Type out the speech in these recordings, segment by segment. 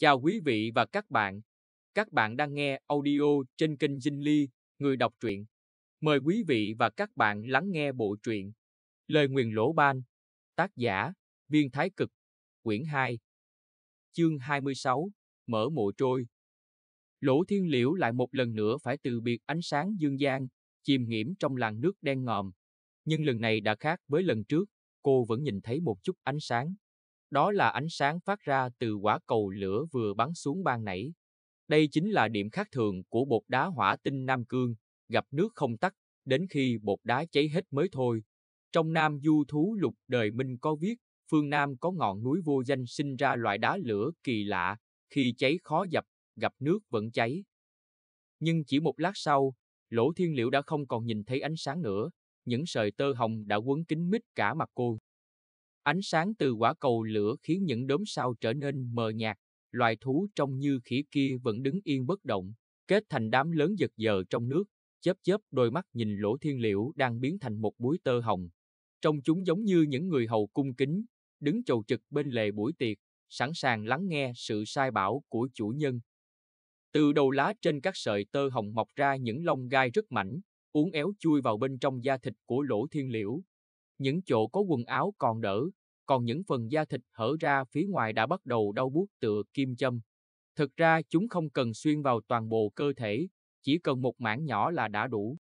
Chào quý vị và các bạn. Các bạn đang nghe audio trên kênh Dinh Ly, người đọc truyện. Mời quý vị và các bạn lắng nghe bộ truyện Lời Nguyền Lỗ Ban, tác giả Viên Thái Cực, quyển 2, chương 26, Mở mộ trôi. Lỗ Thiên Liễu lại một lần nữa phải từ biệt ánh sáng dương gian, chìm nghiễm trong làn nước đen ngòm. Nhưng lần này đã khác với lần trước, cô vẫn nhìn thấy một chút ánh sáng, đó là ánh sáng phát ra từ quả cầu lửa vừa bắn xuống ban nãy. Đây chính là điểm khác thường của bột đá hỏa tinh Nam Cương, gặp nước không tắt, đến khi bột đá cháy hết mới thôi. Trong Nam Du Thú Lục Đời Minh có viết, phương Nam có ngọn núi vô danh sinh ra loại đá lửa kỳ lạ, khi cháy khó dập, gặp nước vẫn cháy. Nhưng chỉ một lát sau, lỗ thiên liễu đã không còn nhìn thấy ánh sáng nữa, những sợi tơ hồng đã quấn kín mít cả mặt cô. Ánh sáng từ quả cầu lửa khiến những đốm sao trở nên mờ nhạt, loài thú trông như khỉ kia vẫn đứng yên bất động, kết thành đám lớn giật giờ trong nước, chớp chớp đôi mắt nhìn lỗ thiên liễu đang biến thành một búi tơ hồng. Trông chúng giống như những người hầu cung kính, đứng chầu trực bên lề buổi tiệc, sẵn sàng lắng nghe sự sai bảo của chủ nhân. Từ đầu lá trên các sợi tơ hồng mọc ra những lông gai rất mảnh, uốn éo chui vào bên trong da thịt của lỗ thiên liễu, những chỗ có quần áo còn đỡ, còn những phần da thịt hở ra phía ngoài đã bắt đầu đau buốt tựa kim châm. Thực ra chúng không cần xuyên vào toàn bộ cơ thể, chỉ cần một mảng nhỏ là đã đủ.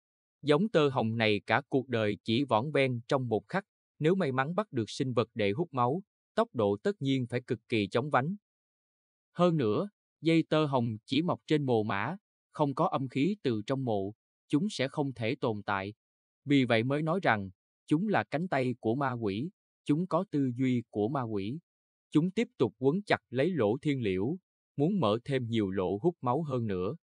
Giống tơ hồng này cả cuộc đời chỉ võn ven trong một khắc, nếu may mắn bắt được sinh vật để hút máu, tốc độ tất nhiên phải cực kỳ chóng vánh. Hơn nữa, dây tơ hồng chỉ mọc trên mồ mã, không có âm khí từ trong mộ, chúng sẽ không thể tồn tại. Vì vậy mới nói rằng, Chúng là cánh tay của ma quỷ, chúng có tư duy của ma quỷ. Chúng tiếp tục quấn chặt lấy lỗ thiên liễu, muốn mở thêm nhiều lỗ hút máu hơn nữa.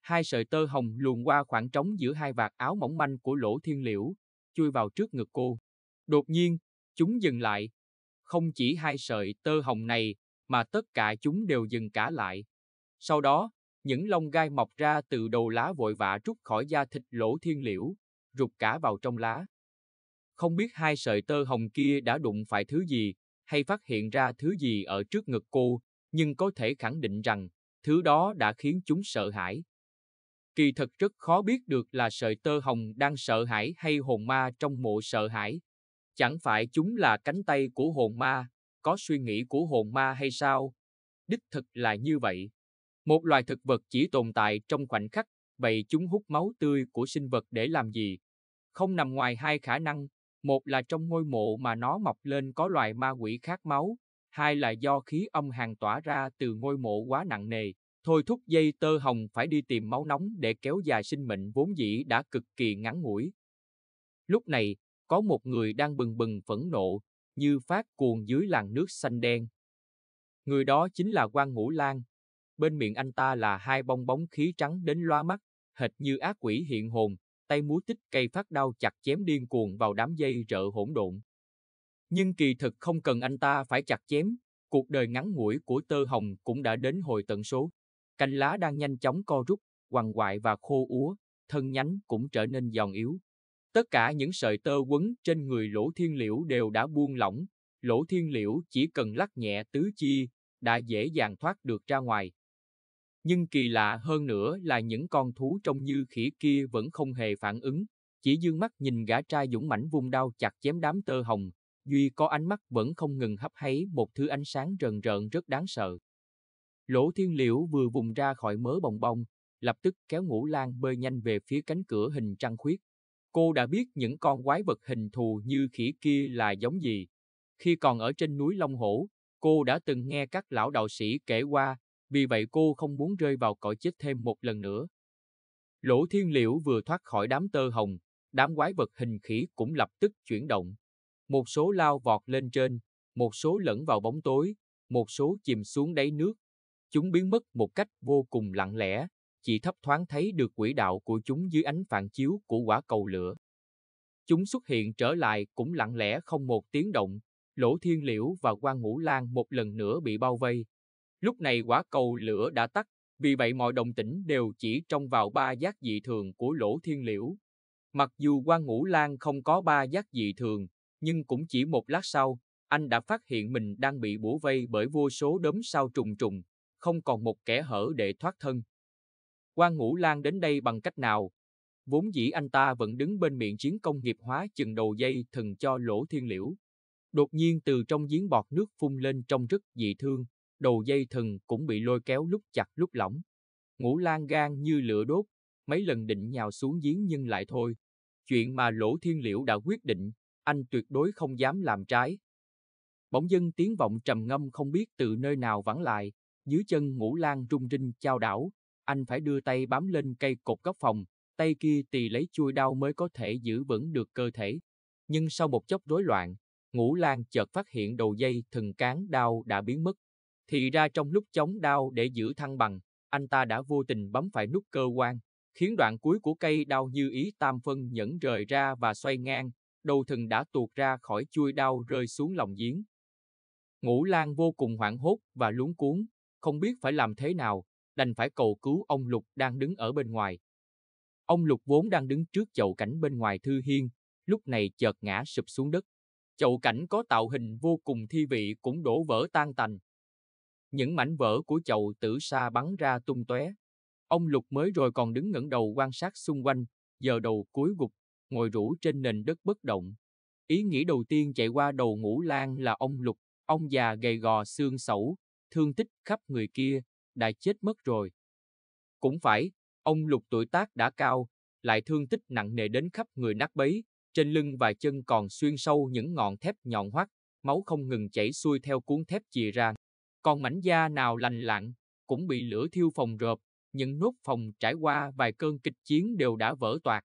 Hai sợi tơ hồng luồn qua khoảng trống giữa hai vạt áo mỏng manh của lỗ thiên liễu, chui vào trước ngực cô. Đột nhiên, chúng dừng lại. Không chỉ hai sợi tơ hồng này, mà tất cả chúng đều dừng cả lại. Sau đó, những lông gai mọc ra từ đầu lá vội vã rút khỏi da thịt lỗ thiên liễu, rụt cả vào trong lá. Không biết hai sợi tơ hồng kia đã đụng phải thứ gì, hay phát hiện ra thứ gì ở trước ngực cô, nhưng có thể khẳng định rằng, thứ đó đã khiến chúng sợ hãi. Kỳ thật rất khó biết được là sợi tơ hồng đang sợ hãi hay hồn ma trong mộ sợ hãi. Chẳng phải chúng là cánh tay của hồn ma, có suy nghĩ của hồn ma hay sao? Đích thực là như vậy. Một loài thực vật chỉ tồn tại trong khoảnh khắc, vậy chúng hút máu tươi của sinh vật để làm gì? Không nằm ngoài hai khả năng, một là trong ngôi mộ mà nó mọc lên có loài ma quỷ khát máu, hai là do khí âm hàng tỏa ra từ ngôi mộ quá nặng nề, thôi thúc dây tơ hồng phải đi tìm máu nóng để kéo dài sinh mệnh vốn dĩ đã cực kỳ ngắn ngủi. Lúc này, có một người đang bừng bừng phẫn nộ, như phát cuồng dưới làn nước xanh đen. Người đó chính là quan ngũ lang. Bên miệng anh ta là hai bong bóng khí trắng đến loa mắt, hệt như ác quỷ hiện hồn, tay múa tích cây phát đao chặt chém điên cuồng vào đám dây rợ hỗn độn. Nhưng kỳ thực không cần anh ta phải chặt chém, cuộc đời ngắn ngủi của tơ hồng cũng đã đến hồi tận số. Cành lá đang nhanh chóng co rút, quằn quại và khô úa, thân nhánh cũng trở nên giòn yếu. Tất cả những sợi tơ quấn trên người lỗ thiên liễu đều đã buông lỏng, lỗ thiên liễu chỉ cần lắc nhẹ tứ chi, đã dễ dàng thoát được ra ngoài, nhưng kỳ lạ hơn nữa là những con thú trông như khỉ kia vẫn không hề phản ứng, chỉ dương mắt nhìn gã trai dũng mãnh vung đao chặt chém đám tơ hồng, duy có ánh mắt vẫn không ngừng hấp háy một thứ ánh sáng rần rợn rất đáng sợ. Lỗ thiên liễu vừa vùng ra khỏi mớ bồng bông, lập tức kéo ngũ lan bơi nhanh về phía cánh cửa hình trăng khuyết. Cô đã biết những con quái vật hình thù như khỉ kia là giống gì. Khi còn ở trên núi Long Hổ, cô đã từng nghe các lão đạo sĩ kể qua vì vậy cô không muốn rơi vào cõi chết thêm một lần nữa. Lỗ thiên liễu vừa thoát khỏi đám tơ hồng, đám quái vật hình khỉ cũng lập tức chuyển động. Một số lao vọt lên trên, một số lẫn vào bóng tối, một số chìm xuống đáy nước. Chúng biến mất một cách vô cùng lặng lẽ, chỉ thấp thoáng thấy được quỹ đạo của chúng dưới ánh phản chiếu của quả cầu lửa. Chúng xuất hiện trở lại cũng lặng lẽ không một tiếng động, lỗ thiên liễu và quan ngũ lan một lần nữa bị bao vây, Lúc này quả cầu lửa đã tắt, vì vậy mọi đồng tĩnh đều chỉ trông vào ba giác dị thường của lỗ thiên liễu. Mặc dù quan ngũ lang không có ba giác dị thường, nhưng cũng chỉ một lát sau, anh đã phát hiện mình đang bị bủa vây bởi vô số đốm sao trùng trùng, không còn một kẻ hở để thoát thân. Quan Ngũ Lan đến đây bằng cách nào? Vốn dĩ anh ta vẫn đứng bên miệng chiến công nghiệp hóa chừng đầu dây thần cho lỗ thiên liễu. Đột nhiên từ trong giếng bọt nước phun lên trong rất dị thương, đầu dây thừng cũng bị lôi kéo lúc chặt lúc lỏng. Ngũ lan gan như lửa đốt, mấy lần định nhào xuống giếng nhưng lại thôi. Chuyện mà Lỗ Thiên Liễu đã quyết định, anh tuyệt đối không dám làm trái. Bỗng dưng tiếng vọng trầm ngâm không biết từ nơi nào vẳng lại, dưới chân ngũ lan rung rinh chao đảo, anh phải đưa tay bám lên cây cột góc phòng, tay kia tì lấy chui đau mới có thể giữ vững được cơ thể. Nhưng sau một chốc rối loạn, ngũ lan chợt phát hiện đầu dây thừng cán đau đã biến mất, thì ra trong lúc chống đao để giữ thăng bằng, anh ta đã vô tình bấm phải nút cơ quan, khiến đoạn cuối của cây đao như ý tam phân nhẫn rời ra và xoay ngang, đầu thừng đã tuột ra khỏi chui đao rơi xuống lòng giếng. Ngũ Lan vô cùng hoảng hốt và luống cuốn, không biết phải làm thế nào, đành phải cầu cứu ông Lục đang đứng ở bên ngoài. Ông Lục vốn đang đứng trước chậu cảnh bên ngoài thư hiên, lúc này chợt ngã sụp xuống đất. Chậu cảnh có tạo hình vô cùng thi vị cũng đổ vỡ tan tành, những mảnh vỡ của chậu tử sa bắn ra tung tóe. Ông Lục mới rồi còn đứng ngẩng đầu quan sát xung quanh, giờ đầu cúi gục, ngồi rũ trên nền đất bất động. Ý nghĩ đầu tiên chạy qua đầu ngũ lan là ông Lục, ông già gầy gò xương sẩu, thương tích khắp người kia, đã chết mất rồi. Cũng phải, ông Lục tuổi tác đã cao, lại thương tích nặng nề đến khắp người nát bấy, trên lưng và chân còn xuyên sâu những ngọn thép nhọn hoắt, máu không ngừng chảy xuôi theo cuốn thép chìa ra còn mảnh da nào lành lặn cũng bị lửa thiêu phòng rộp, những nốt phòng trải qua vài cơn kịch chiến đều đã vỡ toạc,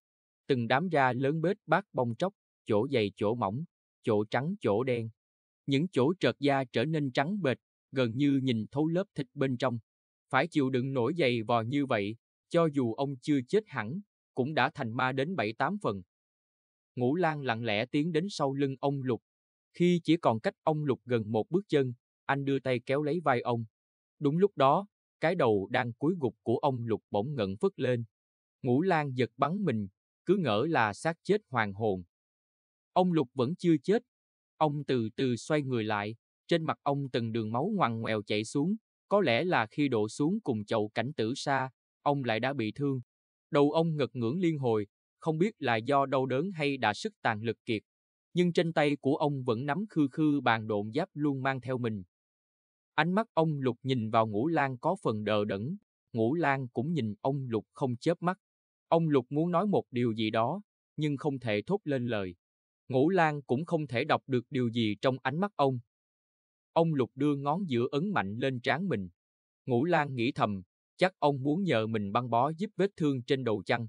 từng đám da lớn bết bát bong tróc, chỗ dày chỗ mỏng, chỗ trắng chỗ đen. Những chỗ trợt da trở nên trắng bệch, gần như nhìn thấu lớp thịt bên trong. Phải chịu đựng nổi dày vò như vậy, cho dù ông chưa chết hẳn, cũng đã thành ma đến bảy tám phần. Ngũ Lan lặng lẽ tiến đến sau lưng ông Lục. Khi chỉ còn cách ông Lục gần một bước chân, anh đưa tay kéo lấy vai ông. Đúng lúc đó, cái đầu đang cúi gục của ông Lục bỗng ngẩng phất lên. Ngũ Lan giật bắn mình, cứ ngỡ là xác chết hoàn hồn. Ông Lục vẫn chưa chết. Ông từ từ xoay người lại, trên mặt ông từng đường máu ngoằn ngoèo chảy xuống, có lẽ là khi đổ xuống cùng chậu cảnh tử xa, ông lại đã bị thương. Đầu ông ngực ngưỡng liên hồi, không biết là do đau đớn hay đã sức tàn lực kiệt. Nhưng trên tay của ông vẫn nắm khư khư bàn độn giáp luôn mang theo mình, Ánh mắt ông Lục nhìn vào Ngũ Lan có phần đờ đẫn, Ngũ Lan cũng nhìn ông Lục không chớp mắt. Ông Lục muốn nói một điều gì đó, nhưng không thể thốt lên lời. Ngũ Lan cũng không thể đọc được điều gì trong ánh mắt ông. Ông Lục đưa ngón giữa ấn mạnh lên trán mình. Ngũ Lan nghĩ thầm, chắc ông muốn nhờ mình băng bó giúp vết thương trên đầu chăng.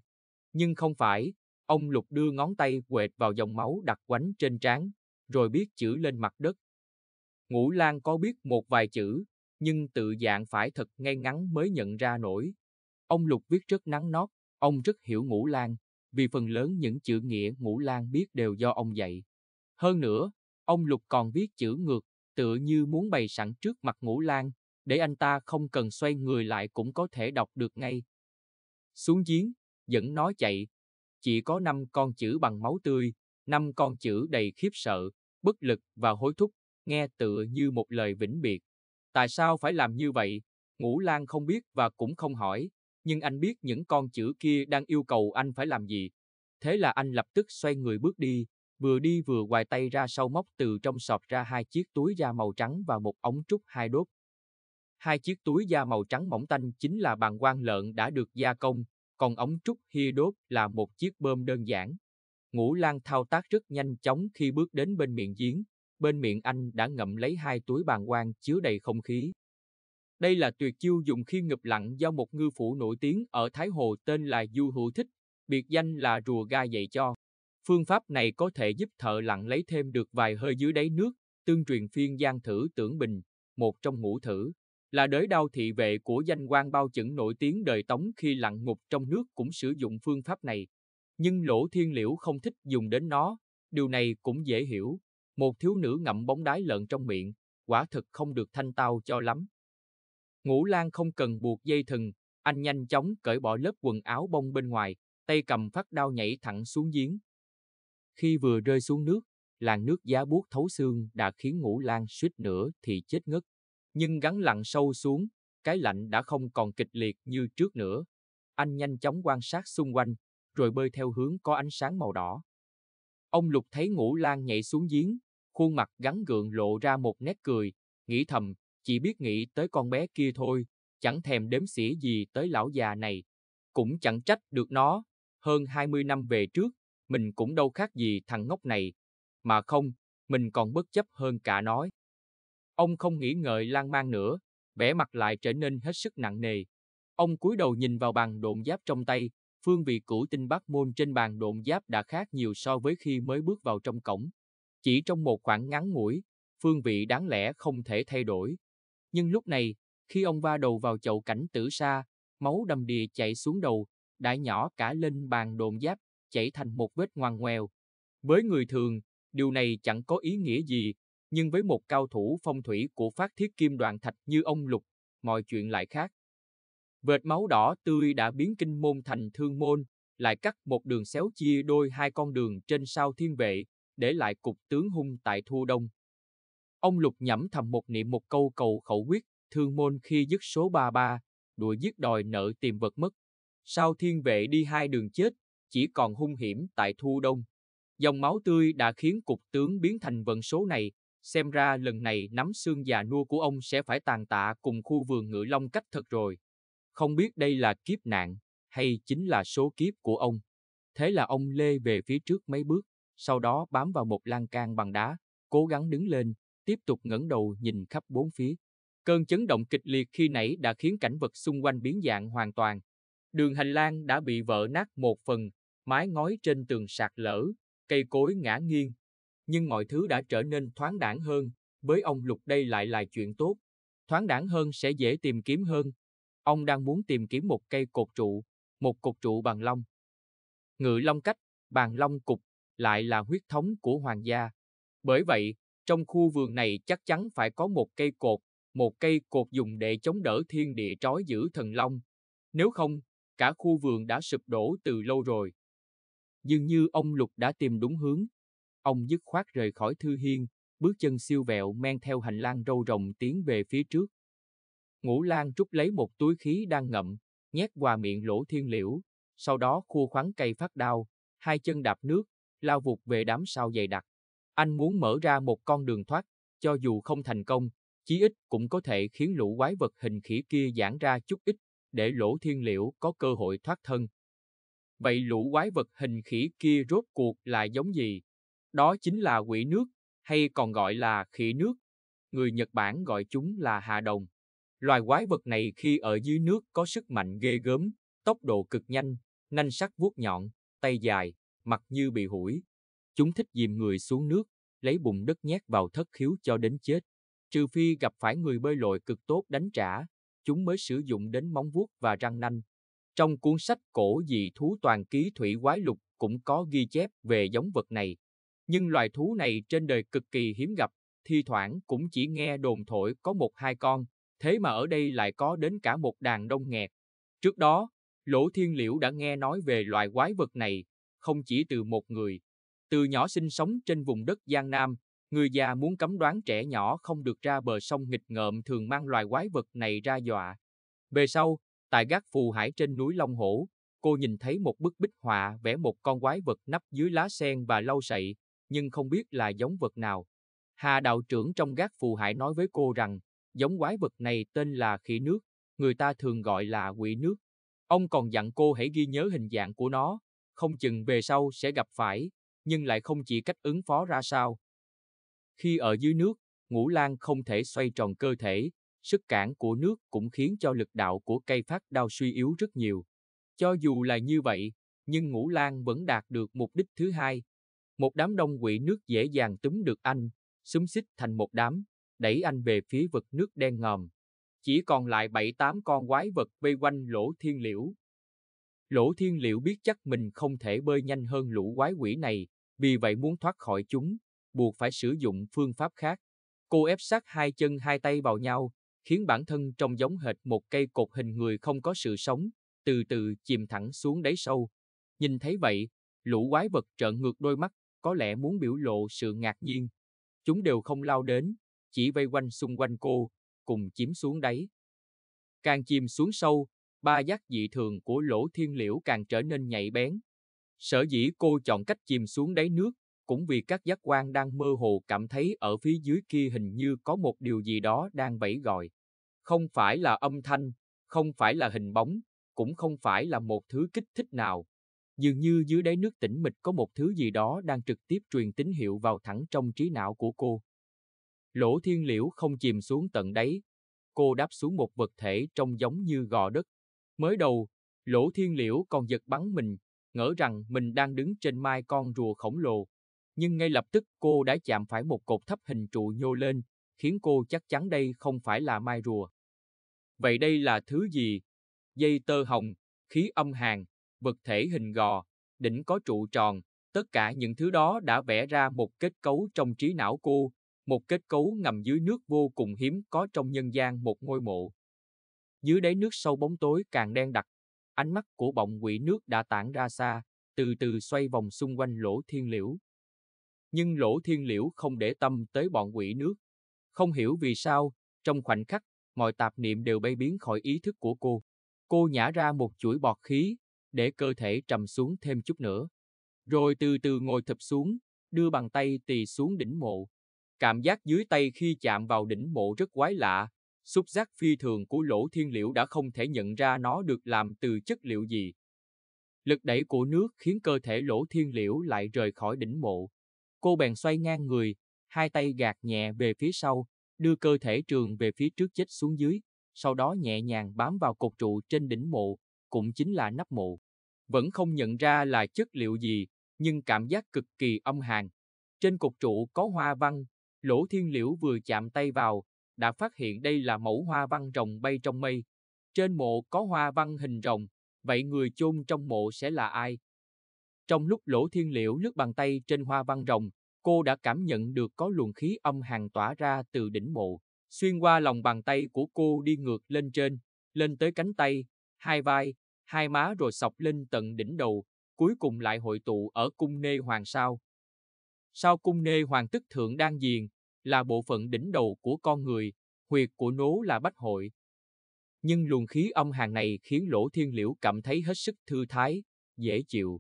Nhưng không phải, ông Lục đưa ngón tay quệt vào dòng máu đặt quánh trên trán, rồi biết chữ lên mặt đất, Ngũ Lan có biết một vài chữ, nhưng tự dạng phải thật ngay ngắn mới nhận ra nổi. Ông Lục viết rất nắng nót, ông rất hiểu Ngũ Lan, vì phần lớn những chữ nghĩa Ngũ Lan biết đều do ông dạy. Hơn nữa, ông Lục còn viết chữ ngược, tựa như muốn bày sẵn trước mặt Ngũ Lan, để anh ta không cần xoay người lại cũng có thể đọc được ngay. Xuống giếng, dẫn nó chạy, chỉ có năm con chữ bằng máu tươi, năm con chữ đầy khiếp sợ, bất lực và hối thúc nghe tựa như một lời vĩnh biệt. Tại sao phải làm như vậy? Ngũ Lan không biết và cũng không hỏi, nhưng anh biết những con chữ kia đang yêu cầu anh phải làm gì. Thế là anh lập tức xoay người bước đi, vừa đi vừa ngoài tay ra sau móc từ trong sọt ra hai chiếc túi da màu trắng và một ống trúc hai đốt. Hai chiếc túi da màu trắng mỏng tanh chính là bàn quan lợn đã được gia công, còn ống trúc hia đốt là một chiếc bơm đơn giản. Ngũ Lan thao tác rất nhanh chóng khi bước đến bên miệng giếng, bên miệng anh đã ngậm lấy hai túi bàn quang chứa đầy không khí. Đây là tuyệt chiêu dùng khi ngụp lặn do một ngư phủ nổi tiếng ở Thái Hồ tên là Du Hữu Thích, biệt danh là rùa ga dạy cho. Phương pháp này có thể giúp thợ lặn lấy thêm được vài hơi dưới đáy nước, tương truyền phiên gian thử tưởng bình, một trong ngũ thử, là đới đao thị vệ của danh quan bao chẩn nổi tiếng đời Tống khi lặn ngục trong nước cũng sử dụng phương pháp này. Nhưng lỗ thiên liễu không thích dùng đến nó, điều này cũng dễ hiểu, một thiếu nữ ngậm bóng đái lợn trong miệng, quả thực không được thanh tao cho lắm. Ngũ Lang không cần buộc dây thừng, anh nhanh chóng cởi bỏ lớp quần áo bông bên ngoài, tay cầm phát đao nhảy thẳng xuống giếng. Khi vừa rơi xuống nước, làn nước giá buốt thấu xương đã khiến Ngũ Lang suýt nữa thì chết ngất. Nhưng gắn lặn sâu xuống, cái lạnh đã không còn kịch liệt như trước nữa. Anh nhanh chóng quan sát xung quanh, rồi bơi theo hướng có ánh sáng màu đỏ. Ông Lục thấy Ngũ Lan nhảy xuống giếng, khuôn mặt gắn gượng lộ ra một nét cười, nghĩ thầm, chỉ biết nghĩ tới con bé kia thôi, chẳng thèm đếm xỉa gì tới lão già này. Cũng chẳng trách được nó, hơn hai mươi năm về trước, mình cũng đâu khác gì thằng ngốc này. Mà không, mình còn bất chấp hơn cả nói. Ông không nghĩ ngợi lan man nữa, vẻ mặt lại trở nên hết sức nặng nề. Ông cúi đầu nhìn vào bàn độn giáp trong tay, phương vị cũ tinh bắc môn trên bàn độn giáp đã khác nhiều so với khi mới bước vào trong cổng. Chỉ trong một khoảng ngắn ngủi, phương vị đáng lẽ không thể thay đổi. Nhưng lúc này, khi ông va đầu vào chậu cảnh tử sa, máu đầm đìa chạy xuống đầu, đã nhỏ cả lên bàn đồn giáp, chảy thành một vết ngoằn ngoèo. Với người thường, điều này chẳng có ý nghĩa gì, nhưng với một cao thủ phong thủy của phát thiết kim đoạn thạch như ông Lục, mọi chuyện lại khác. Vệt máu đỏ tươi đã biến kinh môn thành thương môn, lại cắt một đường xéo chia đôi hai con đường trên sao thiên vệ, để lại cục tướng hung tại thu đông. Ông Lục nhẩm thầm một niệm một câu cầu khẩu quyết, thương môn khi dứt số 33, đuổi giết đòi nợ tìm vật mất. Sao thiên vệ đi hai đường chết, chỉ còn hung hiểm tại thu đông. Dòng máu tươi đã khiến cục tướng biến thành vận số này, xem ra lần này nắm xương già nua của ông sẽ phải tàn tạ cùng khu vườn ngự long cách thật rồi. Không biết đây là kiếp nạn hay chính là số kiếp của ông. Thế là ông lê về phía trước mấy bước, sau đó bám vào một lan can bằng đá, cố gắng đứng lên, tiếp tục ngẩng đầu nhìn khắp bốn phía. Cơn chấn động kịch liệt khi nãy đã khiến cảnh vật xung quanh biến dạng hoàn toàn. Đường hành lang đã bị vỡ nát một phần, mái ngói trên tường sạt lở, cây cối ngã nghiêng. Nhưng mọi thứ đã trở nên thoáng đẳng hơn, với ông Lục đây lại là chuyện tốt. Thoáng đẳng hơn sẽ dễ tìm kiếm hơn, Ông đang muốn tìm kiếm một cây cột trụ, một cột trụ bằng long. Ngự long cách, bàn long cục, lại là huyết thống của hoàng gia. Bởi vậy, trong khu vườn này chắc chắn phải có một cây cột, một cây cột dùng để chống đỡ thiên địa trói giữ thần long. Nếu không, cả khu vườn đã sụp đổ từ lâu rồi. Dường như ông Lục đã tìm đúng hướng. Ông dứt khoát rời khỏi Thư Hiên, bước chân siêu vẹo men theo hành lang râu rồng tiến về phía trước. Ngũ Lan rút lấy một túi khí đang ngậm, nhét qua miệng lỗ thiên liễu, sau đó khu khoáng cây phát đau, hai chân đạp nước, lao vụt về đám sao dày đặc. Anh muốn mở ra một con đường thoát, cho dù không thành công, chí ít cũng có thể khiến lũ quái vật hình khỉ kia giãn ra chút ít, để lỗ thiên liễu có cơ hội thoát thân. Vậy lũ quái vật hình khỉ kia rốt cuộc là giống gì? Đó chính là quỷ nước, hay còn gọi là khỉ nước. Người Nhật Bản gọi chúng là hạ đồng. Loài quái vật này khi ở dưới nước có sức mạnh ghê gớm, tốc độ cực nhanh, nanh sắc vuốt nhọn, tay dài, mặt như bị hủi. Chúng thích dìm người xuống nước, lấy bùn đất nhét vào thất khiếu cho đến chết. Trừ phi gặp phải người bơi lội cực tốt đánh trả, chúng mới sử dụng đến móng vuốt và răng nanh. Trong cuốn sách cổ dị thú toàn ký thủy quái lục cũng có ghi chép về giống vật này. Nhưng loài thú này trên đời cực kỳ hiếm gặp, thi thoảng cũng chỉ nghe đồn thổi có một hai con, thế mà ở đây lại có đến cả một đàn đông nghẹt. Trước đó, Lỗ Thiên Liễu đã nghe nói về loài quái vật này, không chỉ từ một người. Từ nhỏ sinh sống trên vùng đất Giang Nam, người già muốn cấm đoán trẻ nhỏ không được ra bờ sông nghịch ngợm thường mang loài quái vật này ra dọa. Về sau, tại gác phù hải trên núi Long Hổ, cô nhìn thấy một bức bích họa vẽ một con quái vật nấp dưới lá sen và lau sậy, nhưng không biết là giống vật nào. Hà đạo trưởng trong gác phù hải nói với cô rằng, Giống quái vật này tên là khỉ nước, người ta thường gọi là quỷ nước. Ông còn dặn cô hãy ghi nhớ hình dạng của nó, không chừng về sau sẽ gặp phải, nhưng lại không chỉ cách ứng phó ra sao. Khi ở dưới nước, ngũ lan không thể xoay tròn cơ thể, sức cản của nước cũng khiến cho lực đạo của cây phát đao suy yếu rất nhiều. Cho dù là như vậy, nhưng ngũ lan vẫn đạt được mục đích thứ hai. Một đám đông quỷ nước dễ dàng túm được anh, xúm xích thành một đám, đẩy anh về phía vực nước đen ngòm. Chỉ còn lại bảy tám con quái vật vây quanh lỗ thiên liễu. Lỗ thiên liễu biết chắc mình không thể bơi nhanh hơn lũ quái quỷ này, vì vậy muốn thoát khỏi chúng, buộc phải sử dụng phương pháp khác. Cô ép sát hai chân hai tay vào nhau, khiến bản thân trông giống hệt một cây cột hình người không có sự sống, từ từ chìm thẳng xuống đáy sâu. Nhìn thấy vậy, lũ quái vật trợn ngược đôi mắt, có lẽ muốn biểu lộ sự ngạc nhiên. Chúng đều không lao đến, chỉ vây quanh xung quanh cô, cùng chiếm xuống đáy. Càng chìm xuống sâu, ba giác dị thường của lỗ thiên liễu càng trở nên nhạy bén. Sở dĩ cô chọn cách chìm xuống đáy nước, cũng vì các giác quan đang mơ hồ cảm thấy ở phía dưới kia hình như có một điều gì đó đang vẫy gọi. Không phải là âm thanh, không phải là hình bóng, cũng không phải là một thứ kích thích nào. Dường như dưới đáy nước tĩnh mịch có một thứ gì đó đang trực tiếp truyền tín hiệu vào thẳng trong trí não của cô. Lỗ thiên liễu không chìm xuống tận đáy. Cô đáp xuống một vật thể trông giống như gò đất. Mới đầu, lỗ thiên liễu còn giật bắn mình, ngỡ rằng mình đang đứng trên mai con rùa khổng lồ. Nhưng ngay lập tức cô đã chạm phải một cột thấp hình trụ nhô lên, khiến cô chắc chắn đây không phải là mai rùa. Vậy đây là thứ gì? Dây tơ hồng, khí âm hàn, vật thể hình gò, đỉnh có trụ tròn, tất cả những thứ đó đã vẽ ra một kết cấu trong trí não cô, một kết cấu ngầm dưới nước vô cùng hiếm có trong nhân gian một ngôi mộ. Dưới đáy nước sâu bóng tối càng đen đặc, ánh mắt của bọn quỷ nước đã tản ra xa, từ từ xoay vòng xung quanh lỗ thiên liễu. Nhưng lỗ thiên liễu không để tâm tới bọn quỷ nước. Không hiểu vì sao, trong khoảnh khắc, mọi tạp niệm đều bay biến khỏi ý thức của cô. Cô nhả ra một chuỗi bọt khí, để cơ thể trầm xuống thêm chút nữa. Rồi từ từ ngồi thập xuống, đưa bàn tay tì xuống đỉnh mộ. Cảm giác dưới tay khi chạm vào đỉnh mộ rất quái lạ, xúc giác phi thường của lỗ thiên liễu đã không thể nhận ra nó được làm từ chất liệu gì. Lực đẩy của nước khiến cơ thể lỗ thiên liễu lại rời khỏi đỉnh mộ. Cô bèn xoay ngang người, hai tay gạt nhẹ về phía sau, đưa cơ thể trường về phía trước chết xuống dưới, sau đó nhẹ nhàng bám vào cột trụ trên đỉnh mộ, cũng chính là nắp mộ. Vẫn không nhận ra là chất liệu gì, nhưng cảm giác cực kỳ âm hàn. Trên cột trụ có hoa văn Lỗ Thiên Liễu vừa chạm tay vào, đã phát hiện đây là mẫu hoa văn rồng bay trong mây. Trên mộ có hoa văn hình rồng, vậy người chôn trong mộ sẽ là ai? Trong lúc Lỗ Thiên Liễu lướt bàn tay trên hoa văn rồng, cô đã cảm nhận được có luồng khí âm hàng tỏa ra từ đỉnh mộ, xuyên qua lòng bàn tay của cô đi ngược lên trên, lên tới cánh tay, hai vai, hai má rồi sọc lên tận đỉnh đầu, cuối cùng lại hội tụ ở cung nê hoàng sao. Sau cung nê hoàng tức thượng đan diền, là bộ phận đỉnh đầu của con người, huyệt của nó là bách hội. Nhưng luồng khí âm hàng này khiến lỗ thiên liễu cảm thấy hết sức thư thái, dễ chịu.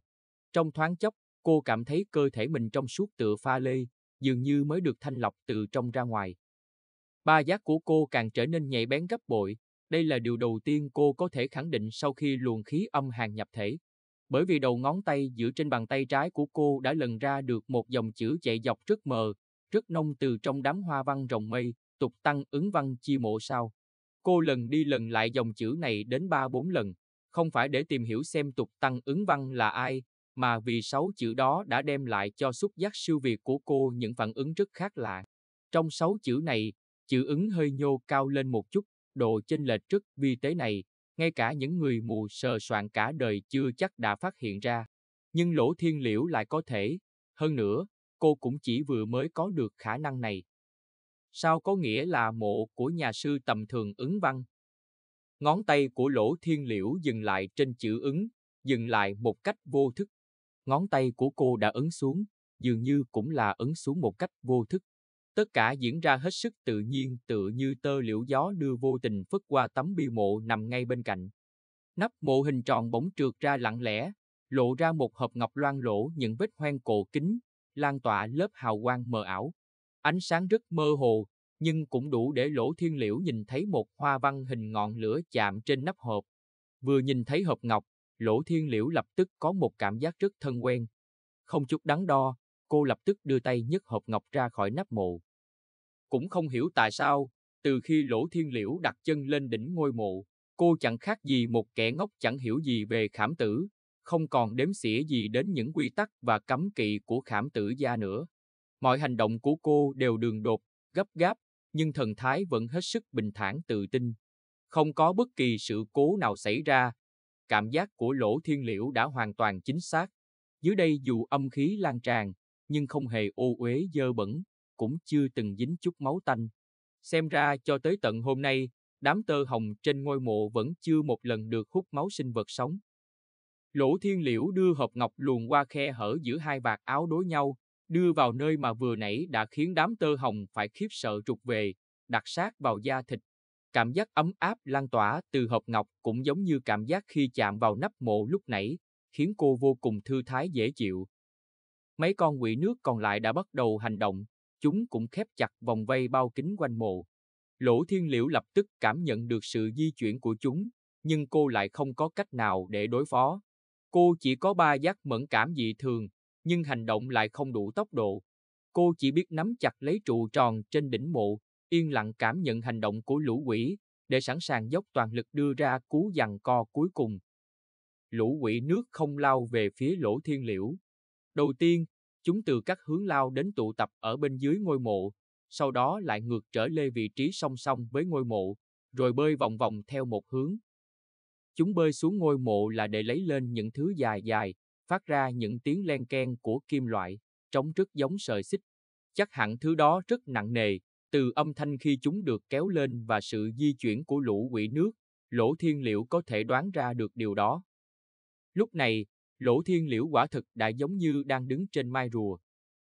Trong thoáng chốc, cô cảm thấy cơ thể mình trong suốt tựa pha lê, dường như mới được thanh lọc từ trong ra ngoài. Ba giác của cô càng trở nên nhạy bén gấp bội, đây là điều đầu tiên cô có thể khẳng định sau khi luồng khí âm hàng nhập thể bởi vì đầu ngón tay giữa trên bàn tay trái của cô đã lần ra được một dòng chữ chạy dọc rất mờ, rất nông từ trong đám hoa văn rồng mây, tục tăng ứng văn chi mộ sao. Cô lần đi lần lại dòng chữ này đến ba bốn lần, không phải để tìm hiểu xem tục tăng ứng văn là ai, mà vì sáu chữ đó đã đem lại cho xúc giác siêu việt của cô những phản ứng rất khác lạ. Trong sáu chữ này, chữ ứng hơi nhô cao lên một chút, độ chênh lệch rất vi tế này, ngay cả những người mù sờ soạn cả đời chưa chắc đã phát hiện ra. Nhưng lỗ thiên liễu lại có thể. Hơn nữa, cô cũng chỉ vừa mới có được khả năng này. Sao có nghĩa là mộ của nhà sư tầm thường ứng văn? Ngón tay của lỗ thiên liễu dừng lại trên chữ ứng, dừng lại một cách vô thức. Ngón tay của cô đã ấn xuống, dường như cũng là ấn xuống một cách vô thức. Tất cả diễn ra hết sức tự nhiên tựa như tơ liễu gió đưa vô tình phất qua tấm bia mộ nằm ngay bên cạnh. Nắp mộ hình tròn bỗng trượt ra lặng lẽ, lộ ra một hộp ngọc loang lỗ những vết hoen cổ kính, lan tỏa lớp hào quang mờ ảo. Ánh sáng rất mơ hồ, nhưng cũng đủ để lỗ thiên liễu nhìn thấy một hoa văn hình ngọn lửa chạm trên nắp hộp. Vừa nhìn thấy hộp ngọc, lỗ thiên liễu lập tức có một cảm giác rất thân quen. Không chút đắn đo, cô lập tức đưa tay nhấc hộp ngọc ra khỏi nắp mộ. Cũng không hiểu tại sao, từ khi Lỗ Thiên Liễu đặt chân lên đỉnh ngôi mộ, cô chẳng khác gì một kẻ ngốc chẳng hiểu gì về khảm tử, không còn đếm xỉa gì đến những quy tắc và cấm kỵ của khảm tử gia nữa. Mọi hành động của cô đều đường đột, gấp gáp, nhưng thần thái vẫn hết sức bình thản tự tin. Không có bất kỳ sự cố nào xảy ra. Cảm giác của lỗ thiên liễu đã hoàn toàn chính xác. Dưới đây dù âm khí lan tràn, nhưng không hề ô uế dơ bẩn, cũng chưa từng dính chút máu tanh. Xem ra cho tới tận hôm nay, đám tơ hồng trên ngôi mộ vẫn chưa một lần được hút máu sinh vật sống. Lỗ thiên liễu đưa hộp ngọc luồn qua khe hở giữa hai vạt áo đối nhau, đưa vào nơi mà vừa nãy đã khiến đám tơ hồng phải khiếp sợ trục về, đặt sát vào da thịt. Cảm giác ấm áp lan tỏa từ hộp ngọc cũng giống như cảm giác khi chạm vào nắp mộ lúc nãy, khiến cô vô cùng thư thái dễ chịu. Mấy con quỷ nước còn lại đã bắt đầu hành động, chúng cũng khép chặt vòng vây bao kính quanh mộ. Lỗ thiên liễu lập tức cảm nhận được sự di chuyển của chúng, nhưng cô lại không có cách nào để đối phó. Cô chỉ có ba giác mẫn cảm dị thường, nhưng hành động lại không đủ tốc độ. Cô chỉ biết nắm chặt lấy trụ tròn trên đỉnh mộ, yên lặng cảm nhận hành động của lũ quỷ, để sẵn sàng dốc toàn lực đưa ra cú giằng co cuối cùng. Lũ quỷ nước không lao về phía lỗ thiên liễu, Đầu tiên, chúng từ các hướng lao đến tụ tập ở bên dưới ngôi mộ, sau đó lại ngược trở lê vị trí song song với ngôi mộ, rồi bơi vòng vòng theo một hướng. Chúng bơi xuống ngôi mộ là để lấy lên những thứ dài dài, phát ra những tiếng len ken của kim loại, trống rất giống sợi xích. Chắc hẳn thứ đó rất nặng nề, từ âm thanh khi chúng được kéo lên và sự di chuyển của lũ quỷ nước, lỗ thiên liệu có thể đoán ra được điều đó. Lúc này, Lỗ thiên liễu quả thực đã giống như đang đứng trên mai rùa.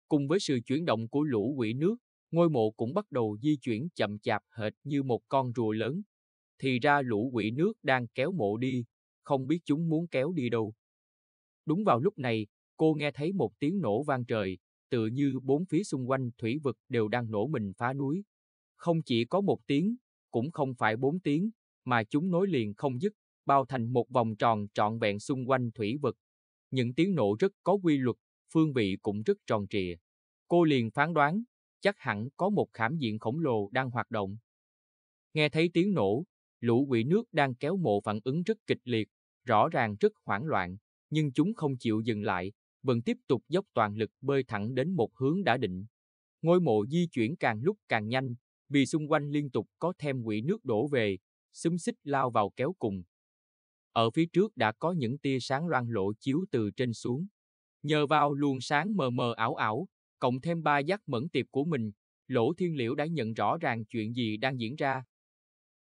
Cùng với sự chuyển động của lũ quỷ nước, ngôi mộ cũng bắt đầu di chuyển chậm chạp hệt như một con rùa lớn. Thì ra lũ quỷ nước đang kéo mộ đi, không biết chúng muốn kéo đi đâu. Đúng vào lúc này, cô nghe thấy một tiếng nổ vang trời, tựa như bốn phía xung quanh thủy vực đều đang nổ mình phá núi. Không chỉ có một tiếng, cũng không phải bốn tiếng, mà chúng nối liền không dứt, bao thành một vòng tròn trọn vẹn xung quanh thủy vực những tiếng nổ rất có quy luật, phương vị cũng rất tròn trịa. Cô liền phán đoán, chắc hẳn có một khảm diện khổng lồ đang hoạt động. Nghe thấy tiếng nổ, lũ quỷ nước đang kéo mộ phản ứng rất kịch liệt, rõ ràng rất hoảng loạn, nhưng chúng không chịu dừng lại, vẫn tiếp tục dốc toàn lực bơi thẳng đến một hướng đã định. Ngôi mộ di chuyển càng lúc càng nhanh, vì xung quanh liên tục có thêm quỷ nước đổ về, xúm xích lao vào kéo cùng, ở phía trước đã có những tia sáng loang lộ chiếu từ trên xuống. Nhờ vào luồng sáng mờ mờ ảo ảo, cộng thêm ba giác mẫn tiệp của mình, Lỗ Thiên Liễu đã nhận rõ ràng chuyện gì đang diễn ra.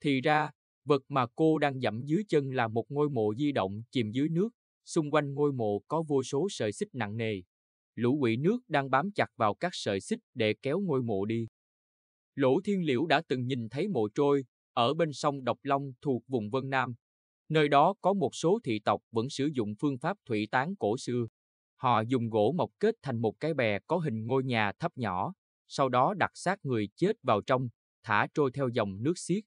Thì ra, vật mà cô đang dẫm dưới chân là một ngôi mộ di động chìm dưới nước, xung quanh ngôi mộ có vô số sợi xích nặng nề. Lũ quỷ nước đang bám chặt vào các sợi xích để kéo ngôi mộ đi. Lỗ Thiên Liễu đã từng nhìn thấy mộ trôi ở bên sông Độc Long thuộc vùng Vân Nam, Nơi đó có một số thị tộc vẫn sử dụng phương pháp thủy tán cổ xưa. Họ dùng gỗ mộc kết thành một cái bè có hình ngôi nhà thấp nhỏ, sau đó đặt xác người chết vào trong, thả trôi theo dòng nước xiết.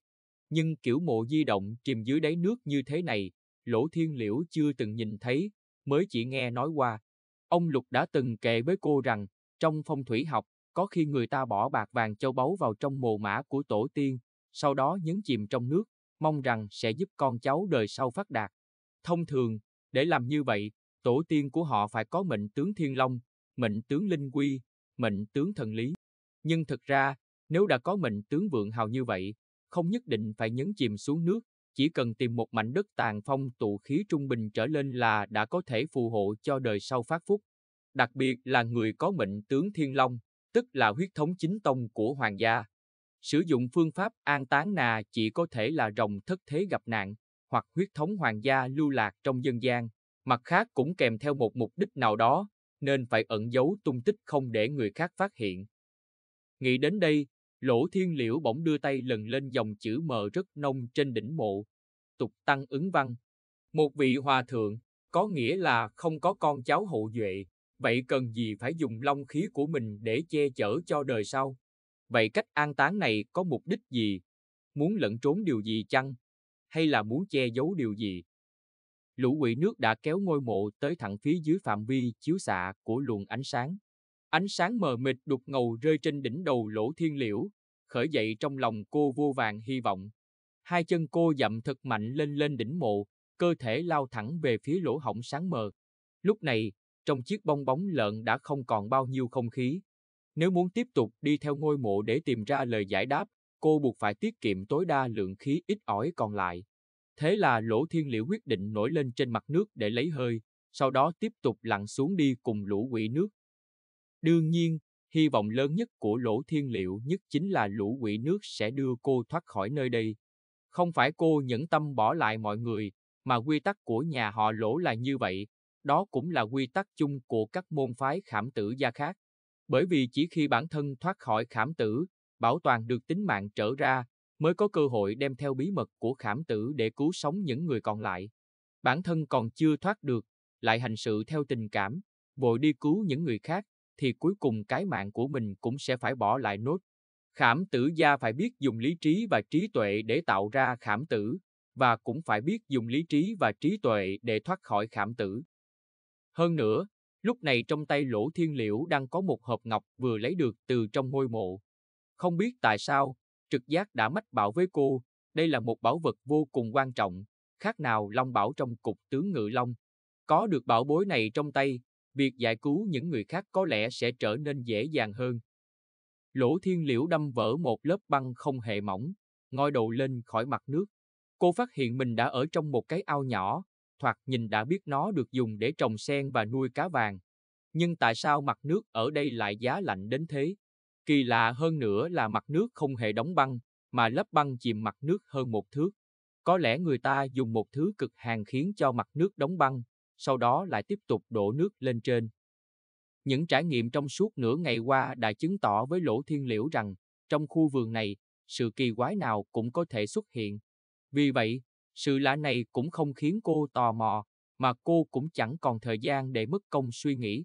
Nhưng kiểu mộ di động chìm dưới đáy nước như thế này, Lỗ Thiên Liễu chưa từng nhìn thấy, mới chỉ nghe nói qua. Ông Lục đã từng kể với cô rằng, trong phong thủy học, có khi người ta bỏ bạc vàng châu báu vào trong mồ mã của tổ tiên, sau đó nhấn chìm trong nước, mong rằng sẽ giúp con cháu đời sau phát đạt. Thông thường, để làm như vậy, tổ tiên của họ phải có mệnh tướng thiên long, mệnh tướng linh quy, mệnh tướng thần lý. Nhưng thực ra, nếu đã có mệnh tướng vượng hào như vậy, không nhất định phải nhấn chìm xuống nước, chỉ cần tìm một mảnh đất tàn phong tụ khí trung bình trở lên là đã có thể phù hộ cho đời sau phát phúc. Đặc biệt là người có mệnh tướng Thiên Long, tức là huyết thống chính tông của hoàng gia. Sử dụng phương pháp an táng nà chỉ có thể là rồng thất thế gặp nạn, hoặc huyết thống hoàng gia lưu lạc trong dân gian, mặt khác cũng kèm theo một mục đích nào đó, nên phải ẩn giấu tung tích không để người khác phát hiện. Nghĩ đến đây, lỗ thiên liễu bỗng đưa tay lần lên dòng chữ mờ rất nông trên đỉnh mộ. Tục tăng ứng văn. Một vị hòa thượng, có nghĩa là không có con cháu hậu duệ, vậy cần gì phải dùng long khí của mình để che chở cho đời sau? Vậy cách an táng này có mục đích gì? Muốn lẩn trốn điều gì chăng? Hay là muốn che giấu điều gì? Lũ quỷ nước đã kéo ngôi mộ tới thẳng phía dưới phạm vi chiếu xạ của luồng ánh sáng. Ánh sáng mờ mịt đục ngầu rơi trên đỉnh đầu lỗ thiên liễu, khởi dậy trong lòng cô vô vàng hy vọng. Hai chân cô dậm thật mạnh lên lên đỉnh mộ, cơ thể lao thẳng về phía lỗ hổng sáng mờ. Lúc này, trong chiếc bong bóng lợn đã không còn bao nhiêu không khí, nếu muốn tiếp tục đi theo ngôi mộ để tìm ra lời giải đáp, cô buộc phải tiết kiệm tối đa lượng khí ít ỏi còn lại. Thế là Lỗ Thiên Liễu quyết định nổi lên trên mặt nước để lấy hơi, sau đó tiếp tục lặn xuống đi cùng lũ quỷ nước. Đương nhiên, hy vọng lớn nhất của Lỗ Thiên Liễu nhất chính là lũ quỷ nước sẽ đưa cô thoát khỏi nơi đây. Không phải cô nhẫn tâm bỏ lại mọi người, mà quy tắc của nhà họ Lỗ là như vậy, đó cũng là quy tắc chung của các môn phái khảm tử gia khác bởi vì chỉ khi bản thân thoát khỏi khảm tử, bảo toàn được tính mạng trở ra, mới có cơ hội đem theo bí mật của khảm tử để cứu sống những người còn lại. Bản thân còn chưa thoát được, lại hành sự theo tình cảm, vội đi cứu những người khác, thì cuối cùng cái mạng của mình cũng sẽ phải bỏ lại nốt. Khảm tử gia phải biết dùng lý trí và trí tuệ để tạo ra khảm tử, và cũng phải biết dùng lý trí và trí tuệ để thoát khỏi khảm tử. Hơn nữa, Lúc này trong tay Lỗ Thiên Liễu đang có một hộp ngọc vừa lấy được từ trong ngôi mộ. Không biết tại sao, trực giác đã mách bảo với cô, đây là một bảo vật vô cùng quan trọng, khác nào Long Bảo trong cục tướng Ngự Long. Có được bảo bối này trong tay, việc giải cứu những người khác có lẽ sẽ trở nên dễ dàng hơn. Lỗ Thiên Liễu đâm vỡ một lớp băng không hề mỏng, ngoi đầu lên khỏi mặt nước. Cô phát hiện mình đã ở trong một cái ao nhỏ, thoạt nhìn đã biết nó được dùng để trồng sen và nuôi cá vàng. Nhưng tại sao mặt nước ở đây lại giá lạnh đến thế? Kỳ lạ hơn nữa là mặt nước không hề đóng băng, mà lớp băng chìm mặt nước hơn một thước. Có lẽ người ta dùng một thứ cực hàn khiến cho mặt nước đóng băng, sau đó lại tiếp tục đổ nước lên trên. Những trải nghiệm trong suốt nửa ngày qua đã chứng tỏ với Lỗ Thiên Liễu rằng, trong khu vườn này, sự kỳ quái nào cũng có thể xuất hiện. Vì vậy, sự lạ này cũng không khiến cô tò mò, mà cô cũng chẳng còn thời gian để mất công suy nghĩ.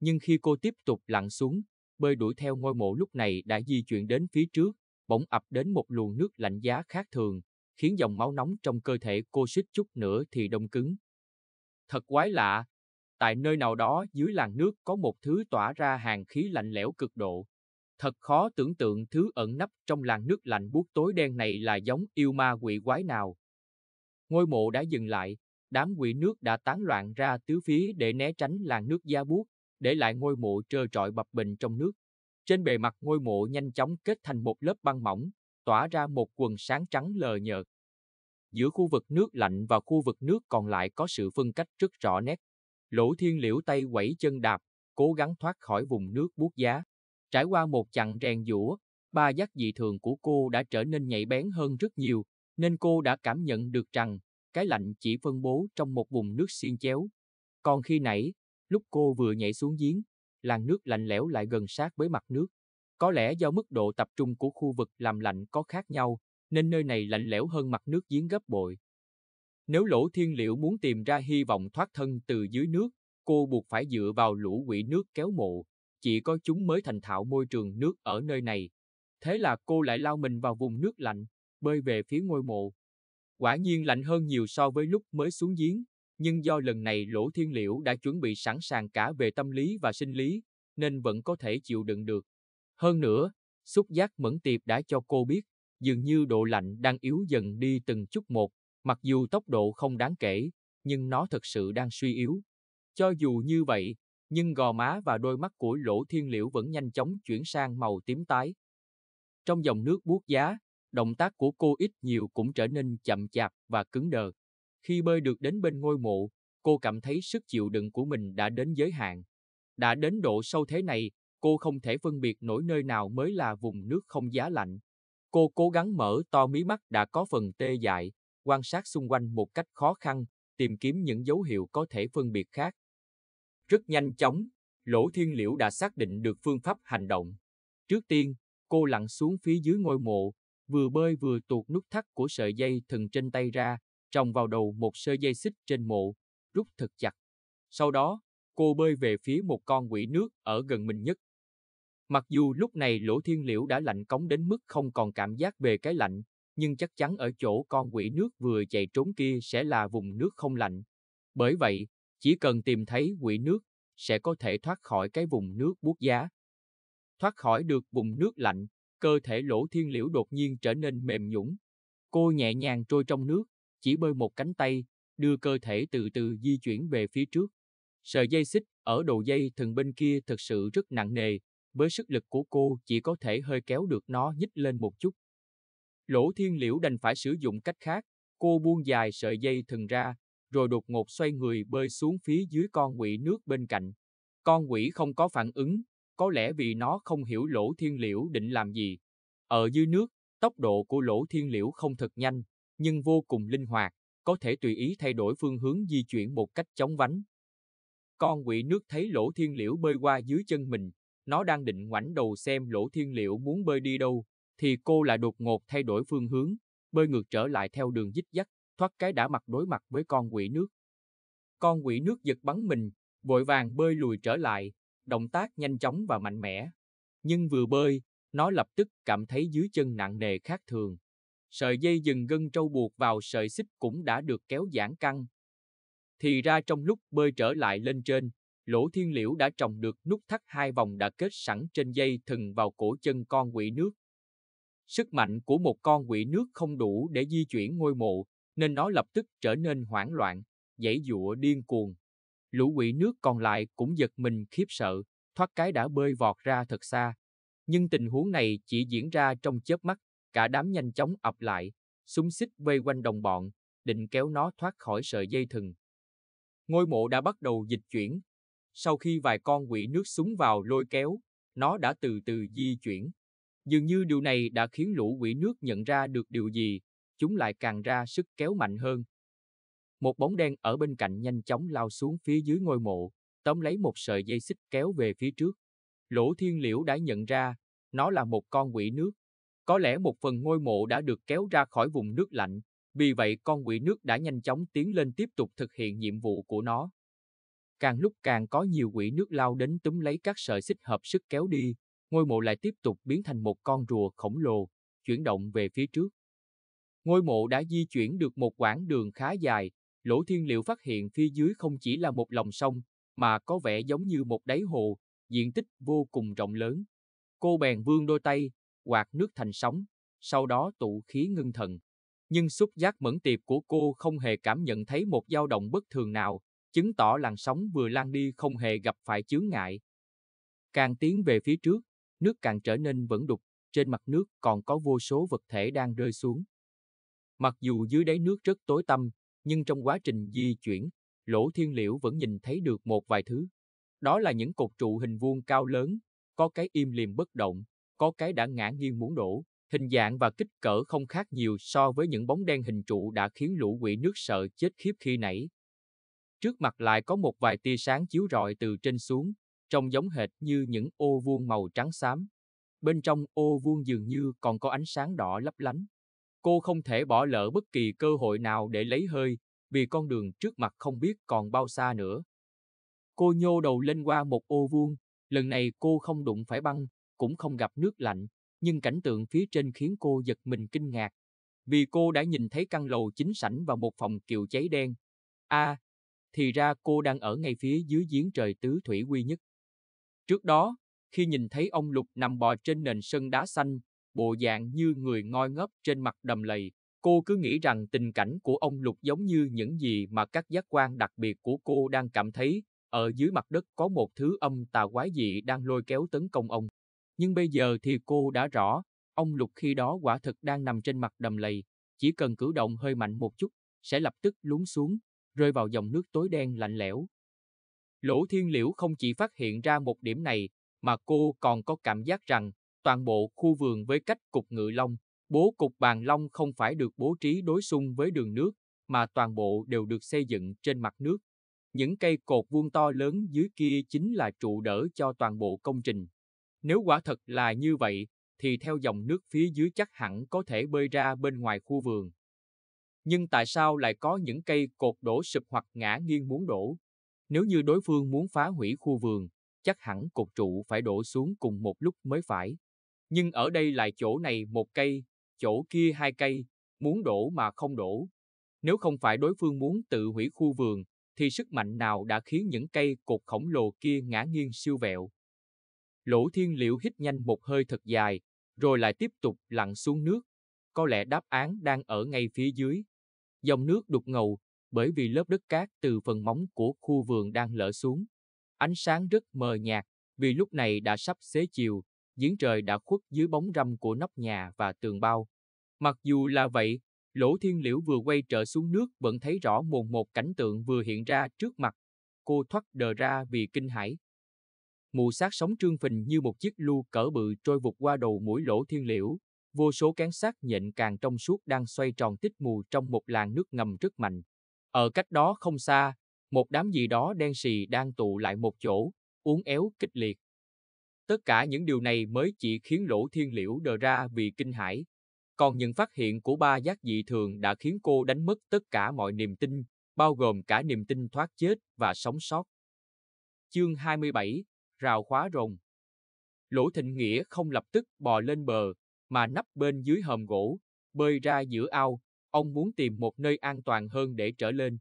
Nhưng khi cô tiếp tục lặn xuống, bơi đuổi theo ngôi mộ lúc này đã di chuyển đến phía trước, bỗng ập đến một luồng nước lạnh giá khác thường, khiến dòng máu nóng trong cơ thể cô suýt chút nữa thì đông cứng. Thật quái lạ, tại nơi nào đó dưới làn nước có một thứ tỏa ra hàng khí lạnh lẽo cực độ. Thật khó tưởng tượng thứ ẩn nấp trong làn nước lạnh buốt tối đen này là giống yêu ma quỷ quái nào, ngôi mộ đã dừng lại, đám quỷ nước đã tán loạn ra tứ phía để né tránh làn nước da buốt, để lại ngôi mộ trơ trọi bập bình trong nước. Trên bề mặt ngôi mộ nhanh chóng kết thành một lớp băng mỏng, tỏa ra một quần sáng trắng lờ nhợt. Giữa khu vực nước lạnh và khu vực nước còn lại có sự phân cách rất rõ nét. Lỗ thiên liễu tay quẩy chân đạp, cố gắng thoát khỏi vùng nước buốt giá. Trải qua một chặng rèn dũa, ba giác dị thường của cô đã trở nên nhạy bén hơn rất nhiều, nên cô đã cảm nhận được rằng cái lạnh chỉ phân bố trong một vùng nước xiên chéo. Còn khi nãy, lúc cô vừa nhảy xuống giếng, làn nước lạnh lẽo lại gần sát với mặt nước. Có lẽ do mức độ tập trung của khu vực làm lạnh có khác nhau, nên nơi này lạnh lẽo hơn mặt nước giếng gấp bội. Nếu lỗ thiên liệu muốn tìm ra hy vọng thoát thân từ dưới nước, cô buộc phải dựa vào lũ quỷ nước kéo mộ, chỉ có chúng mới thành thạo môi trường nước ở nơi này. Thế là cô lại lao mình vào vùng nước lạnh bơi về phía ngôi mộ. Quả nhiên lạnh hơn nhiều so với lúc mới xuống giếng, nhưng do lần này Lỗ Thiên Liễu đã chuẩn bị sẵn sàng cả về tâm lý và sinh lý, nên vẫn có thể chịu đựng được. Hơn nữa, xúc giác mẫn tiệp đã cho cô biết, dường như độ lạnh đang yếu dần đi từng chút một, mặc dù tốc độ không đáng kể, nhưng nó thật sự đang suy yếu. Cho dù như vậy, nhưng gò má và đôi mắt của Lỗ Thiên Liễu vẫn nhanh chóng chuyển sang màu tím tái. Trong dòng nước buốt giá, động tác của cô ít nhiều cũng trở nên chậm chạp và cứng đờ. Khi bơi được đến bên ngôi mộ, cô cảm thấy sức chịu đựng của mình đã đến giới hạn. Đã đến độ sâu thế này, cô không thể phân biệt nổi nơi nào mới là vùng nước không giá lạnh. Cô cố gắng mở to mí mắt đã có phần tê dại, quan sát xung quanh một cách khó khăn, tìm kiếm những dấu hiệu có thể phân biệt khác. Rất nhanh chóng, Lỗ Thiên Liễu đã xác định được phương pháp hành động. Trước tiên, cô lặn xuống phía dưới ngôi mộ, vừa bơi vừa tuột nút thắt của sợi dây thừng trên tay ra, trồng vào đầu một sợi dây xích trên mộ, rút thật chặt. Sau đó, cô bơi về phía một con quỷ nước ở gần mình nhất. Mặc dù lúc này lỗ thiên liễu đã lạnh cống đến mức không còn cảm giác về cái lạnh, nhưng chắc chắn ở chỗ con quỷ nước vừa chạy trốn kia sẽ là vùng nước không lạnh. Bởi vậy, chỉ cần tìm thấy quỷ nước, sẽ có thể thoát khỏi cái vùng nước buốt giá. Thoát khỏi được vùng nước lạnh, cơ thể lỗ thiên liễu đột nhiên trở nên mềm nhũn, Cô nhẹ nhàng trôi trong nước, chỉ bơi một cánh tay, đưa cơ thể từ từ di chuyển về phía trước. Sợi dây xích ở đầu dây thần bên kia thực sự rất nặng nề, với sức lực của cô chỉ có thể hơi kéo được nó nhích lên một chút. Lỗ thiên liễu đành phải sử dụng cách khác, cô buông dài sợi dây thần ra, rồi đột ngột xoay người bơi xuống phía dưới con quỷ nước bên cạnh. Con quỷ không có phản ứng, có lẽ vì nó không hiểu lỗ thiên liễu định làm gì. Ở dưới nước, tốc độ của lỗ thiên liễu không thật nhanh, nhưng vô cùng linh hoạt, có thể tùy ý thay đổi phương hướng di chuyển một cách chóng vánh. Con quỷ nước thấy lỗ thiên liễu bơi qua dưới chân mình, nó đang định ngoảnh đầu xem lỗ thiên liễu muốn bơi đi đâu, thì cô lại đột ngột thay đổi phương hướng, bơi ngược trở lại theo đường dích dắt, thoát cái đã mặt đối mặt với con quỷ nước. Con quỷ nước giật bắn mình, vội vàng bơi lùi trở lại, động tác nhanh chóng và mạnh mẽ. Nhưng vừa bơi, nó lập tức cảm thấy dưới chân nặng nề khác thường. Sợi dây dừng gân trâu buộc vào sợi xích cũng đã được kéo giãn căng. Thì ra trong lúc bơi trở lại lên trên, lỗ thiên liễu đã trồng được nút thắt hai vòng đã kết sẵn trên dây thừng vào cổ chân con quỷ nước. Sức mạnh của một con quỷ nước không đủ để di chuyển ngôi mộ, nên nó lập tức trở nên hoảng loạn, dãy dụa điên cuồng, lũ quỷ nước còn lại cũng giật mình khiếp sợ, thoát cái đã bơi vọt ra thật xa. Nhưng tình huống này chỉ diễn ra trong chớp mắt, cả đám nhanh chóng ập lại, súng xích vây quanh đồng bọn, định kéo nó thoát khỏi sợi dây thừng. Ngôi mộ đã bắt đầu dịch chuyển. Sau khi vài con quỷ nước súng vào lôi kéo, nó đã từ từ di chuyển. Dường như điều này đã khiến lũ quỷ nước nhận ra được điều gì, chúng lại càng ra sức kéo mạnh hơn, một bóng đen ở bên cạnh nhanh chóng lao xuống phía dưới ngôi mộ, tóm lấy một sợi dây xích kéo về phía trước. Lỗ thiên liễu đã nhận ra, nó là một con quỷ nước. Có lẽ một phần ngôi mộ đã được kéo ra khỏi vùng nước lạnh, vì vậy con quỷ nước đã nhanh chóng tiến lên tiếp tục thực hiện nhiệm vụ của nó. Càng lúc càng có nhiều quỷ nước lao đến túm lấy các sợi xích hợp sức kéo đi, ngôi mộ lại tiếp tục biến thành một con rùa khổng lồ, chuyển động về phía trước. Ngôi mộ đã di chuyển được một quãng đường khá dài, Lỗ Thiên Liệu phát hiện phía dưới không chỉ là một lòng sông, mà có vẻ giống như một đáy hồ, diện tích vô cùng rộng lớn. Cô bèn vươn đôi tay, quạt nước thành sóng, sau đó tụ khí ngưng thần. Nhưng xúc giác mẫn tiệp của cô không hề cảm nhận thấy một dao động bất thường nào, chứng tỏ làn sóng vừa lan đi không hề gặp phải chướng ngại. Càng tiến về phía trước, nước càng trở nên vẫn đục, trên mặt nước còn có vô số vật thể đang rơi xuống. Mặc dù dưới đáy nước rất tối tăm, nhưng trong quá trình di chuyển, Lỗ Thiên Liễu vẫn nhìn thấy được một vài thứ. Đó là những cột trụ hình vuông cao lớn, có cái im liềm bất động, có cái đã ngã nghiêng muốn đổ. Hình dạng và kích cỡ không khác nhiều so với những bóng đen hình trụ đã khiến lũ quỷ nước sợ chết khiếp khi nãy. Trước mặt lại có một vài tia sáng chiếu rọi từ trên xuống, trông giống hệt như những ô vuông màu trắng xám. Bên trong ô vuông dường như còn có ánh sáng đỏ lấp lánh. Cô không thể bỏ lỡ bất kỳ cơ hội nào để lấy hơi, vì con đường trước mặt không biết còn bao xa nữa. Cô nhô đầu lên qua một ô vuông, lần này cô không đụng phải băng, cũng không gặp nước lạnh, nhưng cảnh tượng phía trên khiến cô giật mình kinh ngạc, vì cô đã nhìn thấy căn lầu chính sảnh và một phòng kiều cháy đen. A, à, thì ra cô đang ở ngay phía dưới giếng trời tứ thủy quy nhất. Trước đó, khi nhìn thấy ông Lục nằm bò trên nền sân đá xanh, bộ dạng như người ngoi ngấp trên mặt đầm lầy. Cô cứ nghĩ rằng tình cảnh của ông Lục giống như những gì mà các giác quan đặc biệt của cô đang cảm thấy, ở dưới mặt đất có một thứ âm tà quái dị đang lôi kéo tấn công ông. Nhưng bây giờ thì cô đã rõ, ông Lục khi đó quả thực đang nằm trên mặt đầm lầy, chỉ cần cử động hơi mạnh một chút, sẽ lập tức lún xuống, rơi vào dòng nước tối đen lạnh lẽo. Lỗ Thiên Liễu không chỉ phát hiện ra một điểm này, mà cô còn có cảm giác rằng toàn bộ khu vườn với cách cục ngự long, bố cục bàn long không phải được bố trí đối xung với đường nước, mà toàn bộ đều được xây dựng trên mặt nước. Những cây cột vuông to lớn dưới kia chính là trụ đỡ cho toàn bộ công trình. Nếu quả thật là như vậy, thì theo dòng nước phía dưới chắc hẳn có thể bơi ra bên ngoài khu vườn. Nhưng tại sao lại có những cây cột đổ sụp hoặc ngã nghiêng muốn đổ? Nếu như đối phương muốn phá hủy khu vườn, chắc hẳn cột trụ phải đổ xuống cùng một lúc mới phải nhưng ở đây lại chỗ này một cây, chỗ kia hai cây, muốn đổ mà không đổ. Nếu không phải đối phương muốn tự hủy khu vườn, thì sức mạnh nào đã khiến những cây cột khổng lồ kia ngã nghiêng siêu vẹo. Lỗ thiên liễu hít nhanh một hơi thật dài, rồi lại tiếp tục lặn xuống nước. Có lẽ đáp án đang ở ngay phía dưới. Dòng nước đục ngầu, bởi vì lớp đất cát từ phần móng của khu vườn đang lở xuống. Ánh sáng rất mờ nhạt, vì lúc này đã sắp xế chiều, giếng trời đã khuất dưới bóng râm của nóc nhà và tường bao. Mặc dù là vậy, Lỗ Thiên Liễu vừa quay trở xuống nước vẫn thấy rõ mồn một cảnh tượng vừa hiện ra trước mặt. Cô thoát đờ ra vì kinh hãi. Mù sát sống trương phình như một chiếc lu cỡ bự trôi vụt qua đầu mũi Lỗ Thiên Liễu. Vô số cán sát nhện càng trong suốt đang xoay tròn tích mù trong một làn nước ngầm rất mạnh. Ở cách đó không xa, một đám gì đó đen xì đang tụ lại một chỗ, uốn éo kịch liệt. Tất cả những điều này mới chỉ khiến Lỗ Thiên Liễu đờ ra vì kinh hãi. Còn những phát hiện của ba giác dị thường đã khiến cô đánh mất tất cả mọi niềm tin, bao gồm cả niềm tin thoát chết và sống sót. Chương 27, Rào khóa rồng Lỗ Thịnh Nghĩa không lập tức bò lên bờ, mà nấp bên dưới hầm gỗ, bơi ra giữa ao, ông muốn tìm một nơi an toàn hơn để trở lên.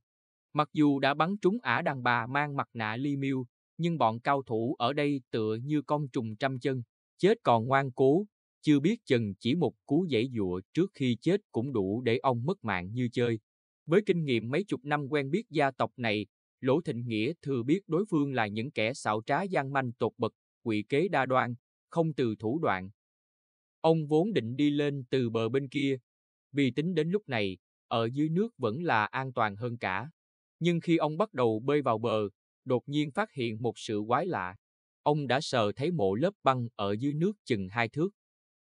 Mặc dù đã bắn trúng ả đàn bà mang mặt nạ ly miêu, nhưng bọn cao thủ ở đây tựa như con trùng trăm chân, chết còn ngoan cố, chưa biết chừng chỉ một cú dãy dụa trước khi chết cũng đủ để ông mất mạng như chơi. Với kinh nghiệm mấy chục năm quen biết gia tộc này, Lỗ Thịnh Nghĩa thừa biết đối phương là những kẻ xảo trá gian manh tột bậc, quỷ kế đa đoan, không từ thủ đoạn. Ông vốn định đi lên từ bờ bên kia, vì tính đến lúc này, ở dưới nước vẫn là an toàn hơn cả. Nhưng khi ông bắt đầu bơi vào bờ, đột nhiên phát hiện một sự quái lạ. Ông đã sờ thấy mộ lớp băng ở dưới nước chừng hai thước.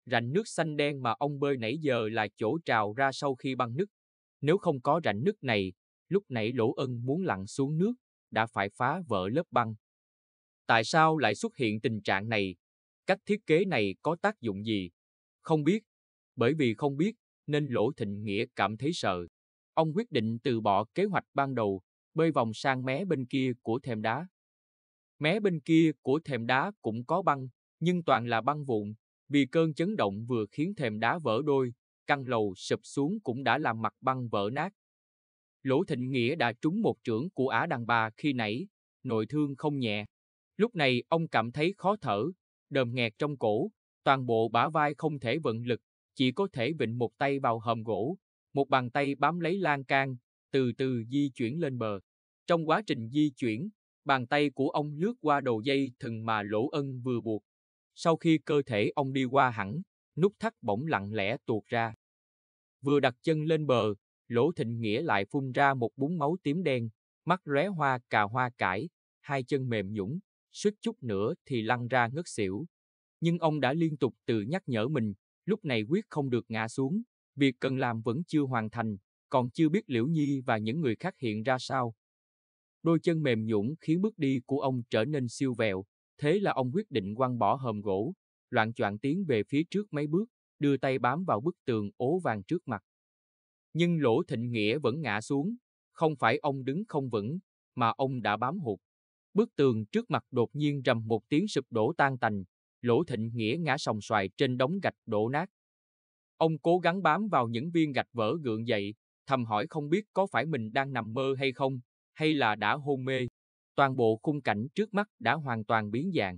Rãnh nước xanh đen mà ông bơi nãy giờ là chỗ trào ra sau khi băng nứt. Nếu không có rãnh nước này, lúc nãy Lỗ Ân muốn lặn xuống nước, đã phải phá vỡ lớp băng. Tại sao lại xuất hiện tình trạng này? Cách thiết kế này có tác dụng gì? Không biết. Bởi vì không biết, nên Lỗ Thịnh Nghĩa cảm thấy sợ. Ông quyết định từ bỏ kế hoạch ban đầu, bơi vòng sang mé bên kia của thềm đá. Mé bên kia của thềm đá cũng có băng, nhưng toàn là băng vụn, vì cơn chấn động vừa khiến thềm đá vỡ đôi, căn lầu sụp xuống cũng đã làm mặt băng vỡ nát. Lỗ Thịnh Nghĩa đã trúng một trưởng của Á đàn bà khi nãy, nội thương không nhẹ. Lúc này ông cảm thấy khó thở, đờm nghẹt trong cổ, toàn bộ bả vai không thể vận lực, chỉ có thể vịnh một tay vào hầm gỗ, một bàn tay bám lấy lan can, từ từ di chuyển lên bờ. Trong quá trình di chuyển, bàn tay của ông lướt qua đầu dây thừng mà Lỗ Ân vừa buộc. Sau khi cơ thể ông đi qua hẳn, nút thắt bỗng lặng lẽ tuột ra. Vừa đặt chân lên bờ, Lỗ Thịnh Nghĩa lại phun ra một búng máu tím đen, mắt lóe hoa cà hoa cải, hai chân mềm nhũng, suýt chút nữa thì lăn ra ngất xỉu. Nhưng ông đã liên tục tự nhắc nhở mình, lúc này quyết không được ngã xuống, việc cần làm vẫn chưa hoàn thành, còn chưa biết Liễu Nhi và những người khác hiện ra sao, Đôi chân mềm nhũn khiến bước đi của ông trở nên siêu vẹo, thế là ông quyết định quăng bỏ hòm gỗ, loạn choạng tiến về phía trước mấy bước, đưa tay bám vào bức tường ố vàng trước mặt. Nhưng Lỗ Thịnh Nghĩa vẫn ngã xuống, không phải ông đứng không vững, mà ông đã bám hụt. Bức tường trước mặt đột nhiên rầm một tiếng sụp đổ tan tành, Lỗ Thịnh Nghĩa ngã sòng xoài trên đống gạch đổ nát. Ông cố gắng bám vào những viên gạch vỡ gượng dậy, thầm hỏi không biết có phải mình đang nằm mơ hay không, hay là đã hôn mê, toàn bộ khung cảnh trước mắt đã hoàn toàn biến dạng.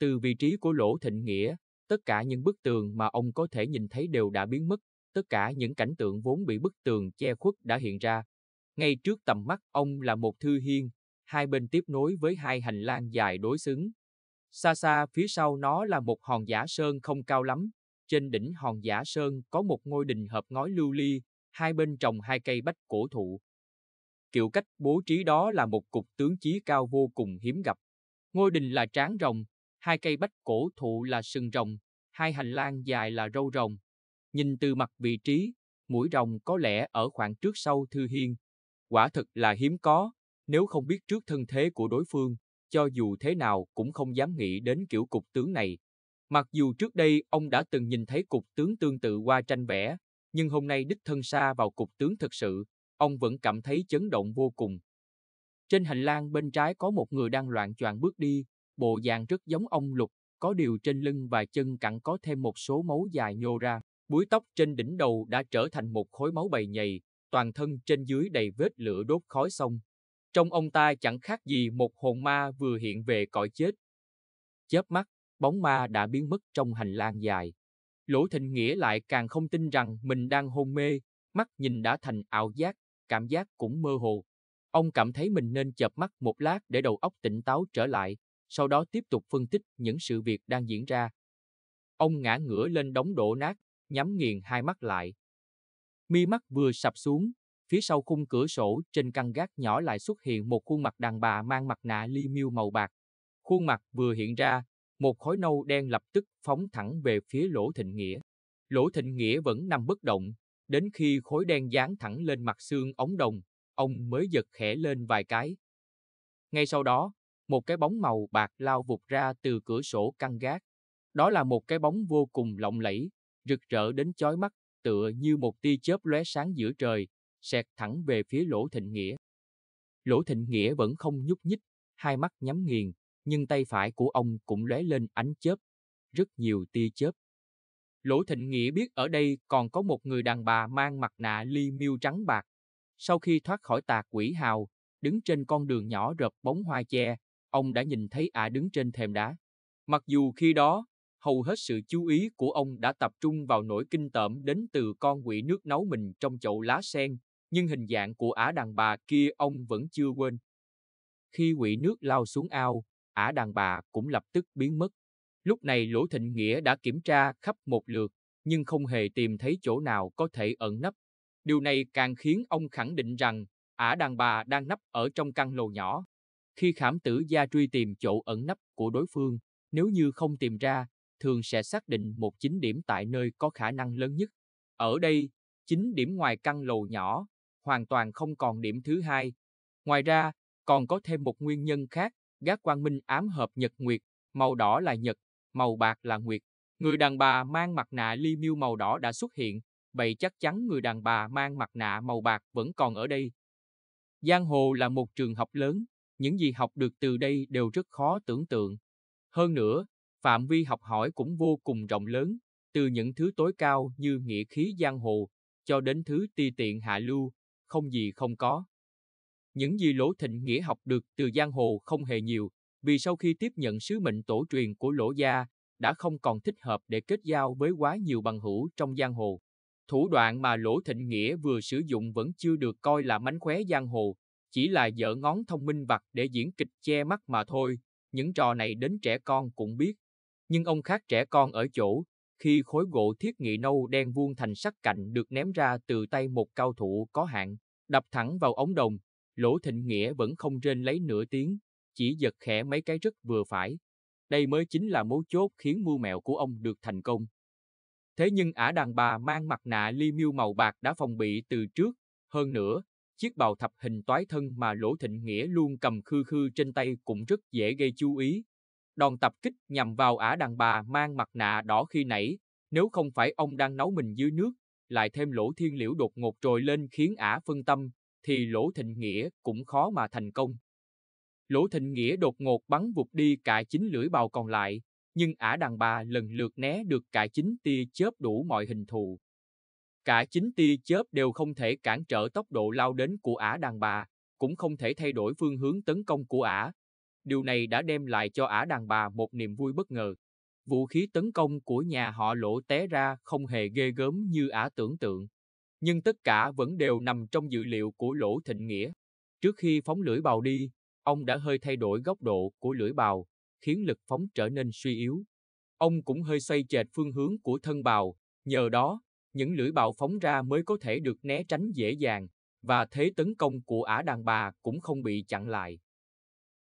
Từ vị trí của Lỗ Thịnh Nghĩa, tất cả những bức tường mà ông có thể nhìn thấy đều đã biến mất, tất cả những cảnh tượng vốn bị bức tường che khuất đã hiện ra. Ngay trước tầm mắt ông là một thư hiên, hai bên tiếp nối với hai hành lang dài đối xứng. Xa xa phía sau nó là một hòn giả sơn không cao lắm, trên đỉnh hòn giả sơn có một ngôi đình hợp ngói lưu ly, hai bên trồng hai cây bách cổ thụ kiểu cách bố trí đó là một cục tướng chí cao vô cùng hiếm gặp. Ngôi đình là tráng rồng, hai cây bách cổ thụ là sừng rồng, hai hành lang dài là râu rồng. Nhìn từ mặt vị trí, mũi rồng có lẽ ở khoảng trước sau Thư Hiên. Quả thật là hiếm có, nếu không biết trước thân thế của đối phương, cho dù thế nào cũng không dám nghĩ đến kiểu cục tướng này. Mặc dù trước đây ông đã từng nhìn thấy cục tướng tương tự qua tranh vẽ, nhưng hôm nay đích thân xa vào cục tướng thực sự, Ông vẫn cảm thấy chấn động vô cùng. Trên hành lang bên trái có một người đang loạn choạng bước đi, bộ dạng rất giống ông Lục, có điều trên lưng và chân cẳng có thêm một số máu dài nhô ra. Búi tóc trên đỉnh đầu đã trở thành một khối máu bầy nhầy, toàn thân trên dưới đầy vết lửa đốt khói xong. Trong ông ta chẳng khác gì một hồn ma vừa hiện về cõi chết. Chớp mắt, bóng ma đã biến mất trong hành lang dài. Lỗ Thịnh Nghĩa lại càng không tin rằng mình đang hôn mê, mắt nhìn đã thành ảo giác, cảm giác cũng mơ hồ. Ông cảm thấy mình nên chợp mắt một lát để đầu óc tỉnh táo trở lại, sau đó tiếp tục phân tích những sự việc đang diễn ra. Ông ngã ngửa lên đống đổ nát, nhắm nghiền hai mắt lại. Mi mắt vừa sập xuống, phía sau khung cửa sổ trên căn gác nhỏ lại xuất hiện một khuôn mặt đàn bà mang mặt nạ li miêu màu bạc. Khuôn mặt vừa hiện ra, một khối nâu đen lập tức phóng thẳng về phía lỗ thịnh nghĩa. Lỗ thịnh nghĩa vẫn nằm bất động, Đến khi khối đen dán thẳng lên mặt xương ống đồng, ông mới giật khẽ lên vài cái. Ngay sau đó, một cái bóng màu bạc lao vụt ra từ cửa sổ căng gác. Đó là một cái bóng vô cùng lộng lẫy, rực rỡ đến chói mắt, tựa như một tia chớp lóe sáng giữa trời, xẹt thẳng về phía Lỗ Thịnh Nghĩa. Lỗ Thịnh Nghĩa vẫn không nhúc nhích, hai mắt nhắm nghiền, nhưng tay phải của ông cũng lóe lên ánh chớp, rất nhiều tia chớp, Lỗ Thịnh Nghĩa biết ở đây còn có một người đàn bà mang mặt nạ ly miêu trắng bạc. Sau khi thoát khỏi tà quỷ hào, đứng trên con đường nhỏ rợp bóng hoa che, ông đã nhìn thấy ả đứng trên thềm đá. Mặc dù khi đó, hầu hết sự chú ý của ông đã tập trung vào nỗi kinh tởm đến từ con quỷ nước nấu mình trong chậu lá sen, nhưng hình dạng của ả đàn bà kia ông vẫn chưa quên. Khi quỷ nước lao xuống ao, ả đàn bà cũng lập tức biến mất. Lúc này Lỗ Thịnh Nghĩa đã kiểm tra khắp một lượt, nhưng không hề tìm thấy chỗ nào có thể ẩn nấp. Điều này càng khiến ông khẳng định rằng ả đàn bà đang nấp ở trong căn lầu nhỏ. Khi khảm tử gia truy tìm chỗ ẩn nấp của đối phương, nếu như không tìm ra, thường sẽ xác định một chính điểm tại nơi có khả năng lớn nhất. Ở đây, chính điểm ngoài căn lầu nhỏ, hoàn toàn không còn điểm thứ hai. Ngoài ra, còn có thêm một nguyên nhân khác, gác quang minh ám hợp nhật nguyệt, màu đỏ là nhật, màu bạc là nguyệt. Người đàn bà mang mặt nạ ly miêu màu đỏ đã xuất hiện, vậy chắc chắn người đàn bà mang mặt nạ màu bạc vẫn còn ở đây. Giang hồ là một trường học lớn, những gì học được từ đây đều rất khó tưởng tượng. Hơn nữa, phạm vi học hỏi cũng vô cùng rộng lớn, từ những thứ tối cao như nghĩa khí giang hồ, cho đến thứ ti tiện hạ lưu, không gì không có. Những gì lỗ thịnh nghĩa học được từ giang hồ không hề nhiều, vì sau khi tiếp nhận sứ mệnh tổ truyền của Lỗ Gia, đã không còn thích hợp để kết giao với quá nhiều bằng hữu trong giang hồ. Thủ đoạn mà Lỗ Thịnh Nghĩa vừa sử dụng vẫn chưa được coi là mánh khóe giang hồ, chỉ là dở ngón thông minh vặt để diễn kịch che mắt mà thôi, những trò này đến trẻ con cũng biết. Nhưng ông khác trẻ con ở chỗ, khi khối gỗ thiết nghị nâu đen vuông thành sắc cạnh được ném ra từ tay một cao thủ có hạn, đập thẳng vào ống đồng, Lỗ Thịnh Nghĩa vẫn không rên lấy nửa tiếng, chỉ giật khẽ mấy cái rất vừa phải. Đây mới chính là mấu chốt khiến mưu mẹo của ông được thành công. Thế nhưng ả đàn bà mang mặt nạ ly miêu màu bạc đã phòng bị từ trước, hơn nữa, chiếc bào thập hình toái thân mà Lỗ Thịnh Nghĩa luôn cầm khư khư trên tay cũng rất dễ gây chú ý. Đòn tập kích nhằm vào ả đàn bà mang mặt nạ đỏ khi nãy, nếu không phải ông đang nấu mình dưới nước, lại thêm lỗ thiên liễu đột ngột trồi lên khiến ả phân tâm, thì lỗ thịnh nghĩa cũng khó mà thành công. Lỗ Thịnh Nghĩa đột ngột bắn vụt đi cả chín lưỡi bào còn lại, nhưng ả đàn bà lần lượt né được cả chín tia chớp đủ mọi hình thù. Cả chín tia chớp đều không thể cản trở tốc độ lao đến của ả đàn bà, cũng không thể thay đổi phương hướng tấn công của ả. Điều này đã đem lại cho ả đàn bà một niềm vui bất ngờ. Vũ khí tấn công của nhà họ lỗ té ra không hề ghê gớm như ả tưởng tượng. Nhưng tất cả vẫn đều nằm trong dự liệu của lỗ thịnh nghĩa. Trước khi phóng lưỡi bào đi, Ông đã hơi thay đổi góc độ của lưỡi bào, khiến lực phóng trở nên suy yếu. Ông cũng hơi xoay chệch phương hướng của thân bào, nhờ đó, những lưỡi bào phóng ra mới có thể được né tránh dễ dàng, và thế tấn công của ả đàn bà cũng không bị chặn lại.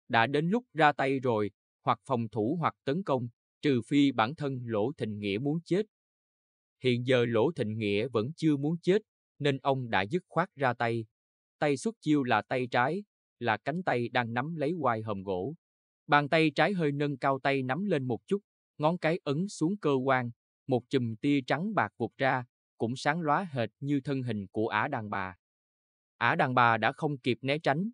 Đã đến lúc ra tay rồi, hoặc phòng thủ hoặc tấn công, trừ phi bản thân Lỗ Thịnh Nghĩa muốn chết. Hiện giờ Lỗ Thịnh Nghĩa vẫn chưa muốn chết, nên ông đã dứt khoát ra tay. Tay xuất chiêu là tay trái, là cánh tay đang nắm lấy quai hòm gỗ. Bàn tay trái hơi nâng cao tay nắm lên một chút, ngón cái ấn xuống cơ quan, một chùm tia trắng bạc vụt ra, cũng sáng lóa hệt như thân hình của ả đàn bà. Ả đàn bà đã không kịp né tránh.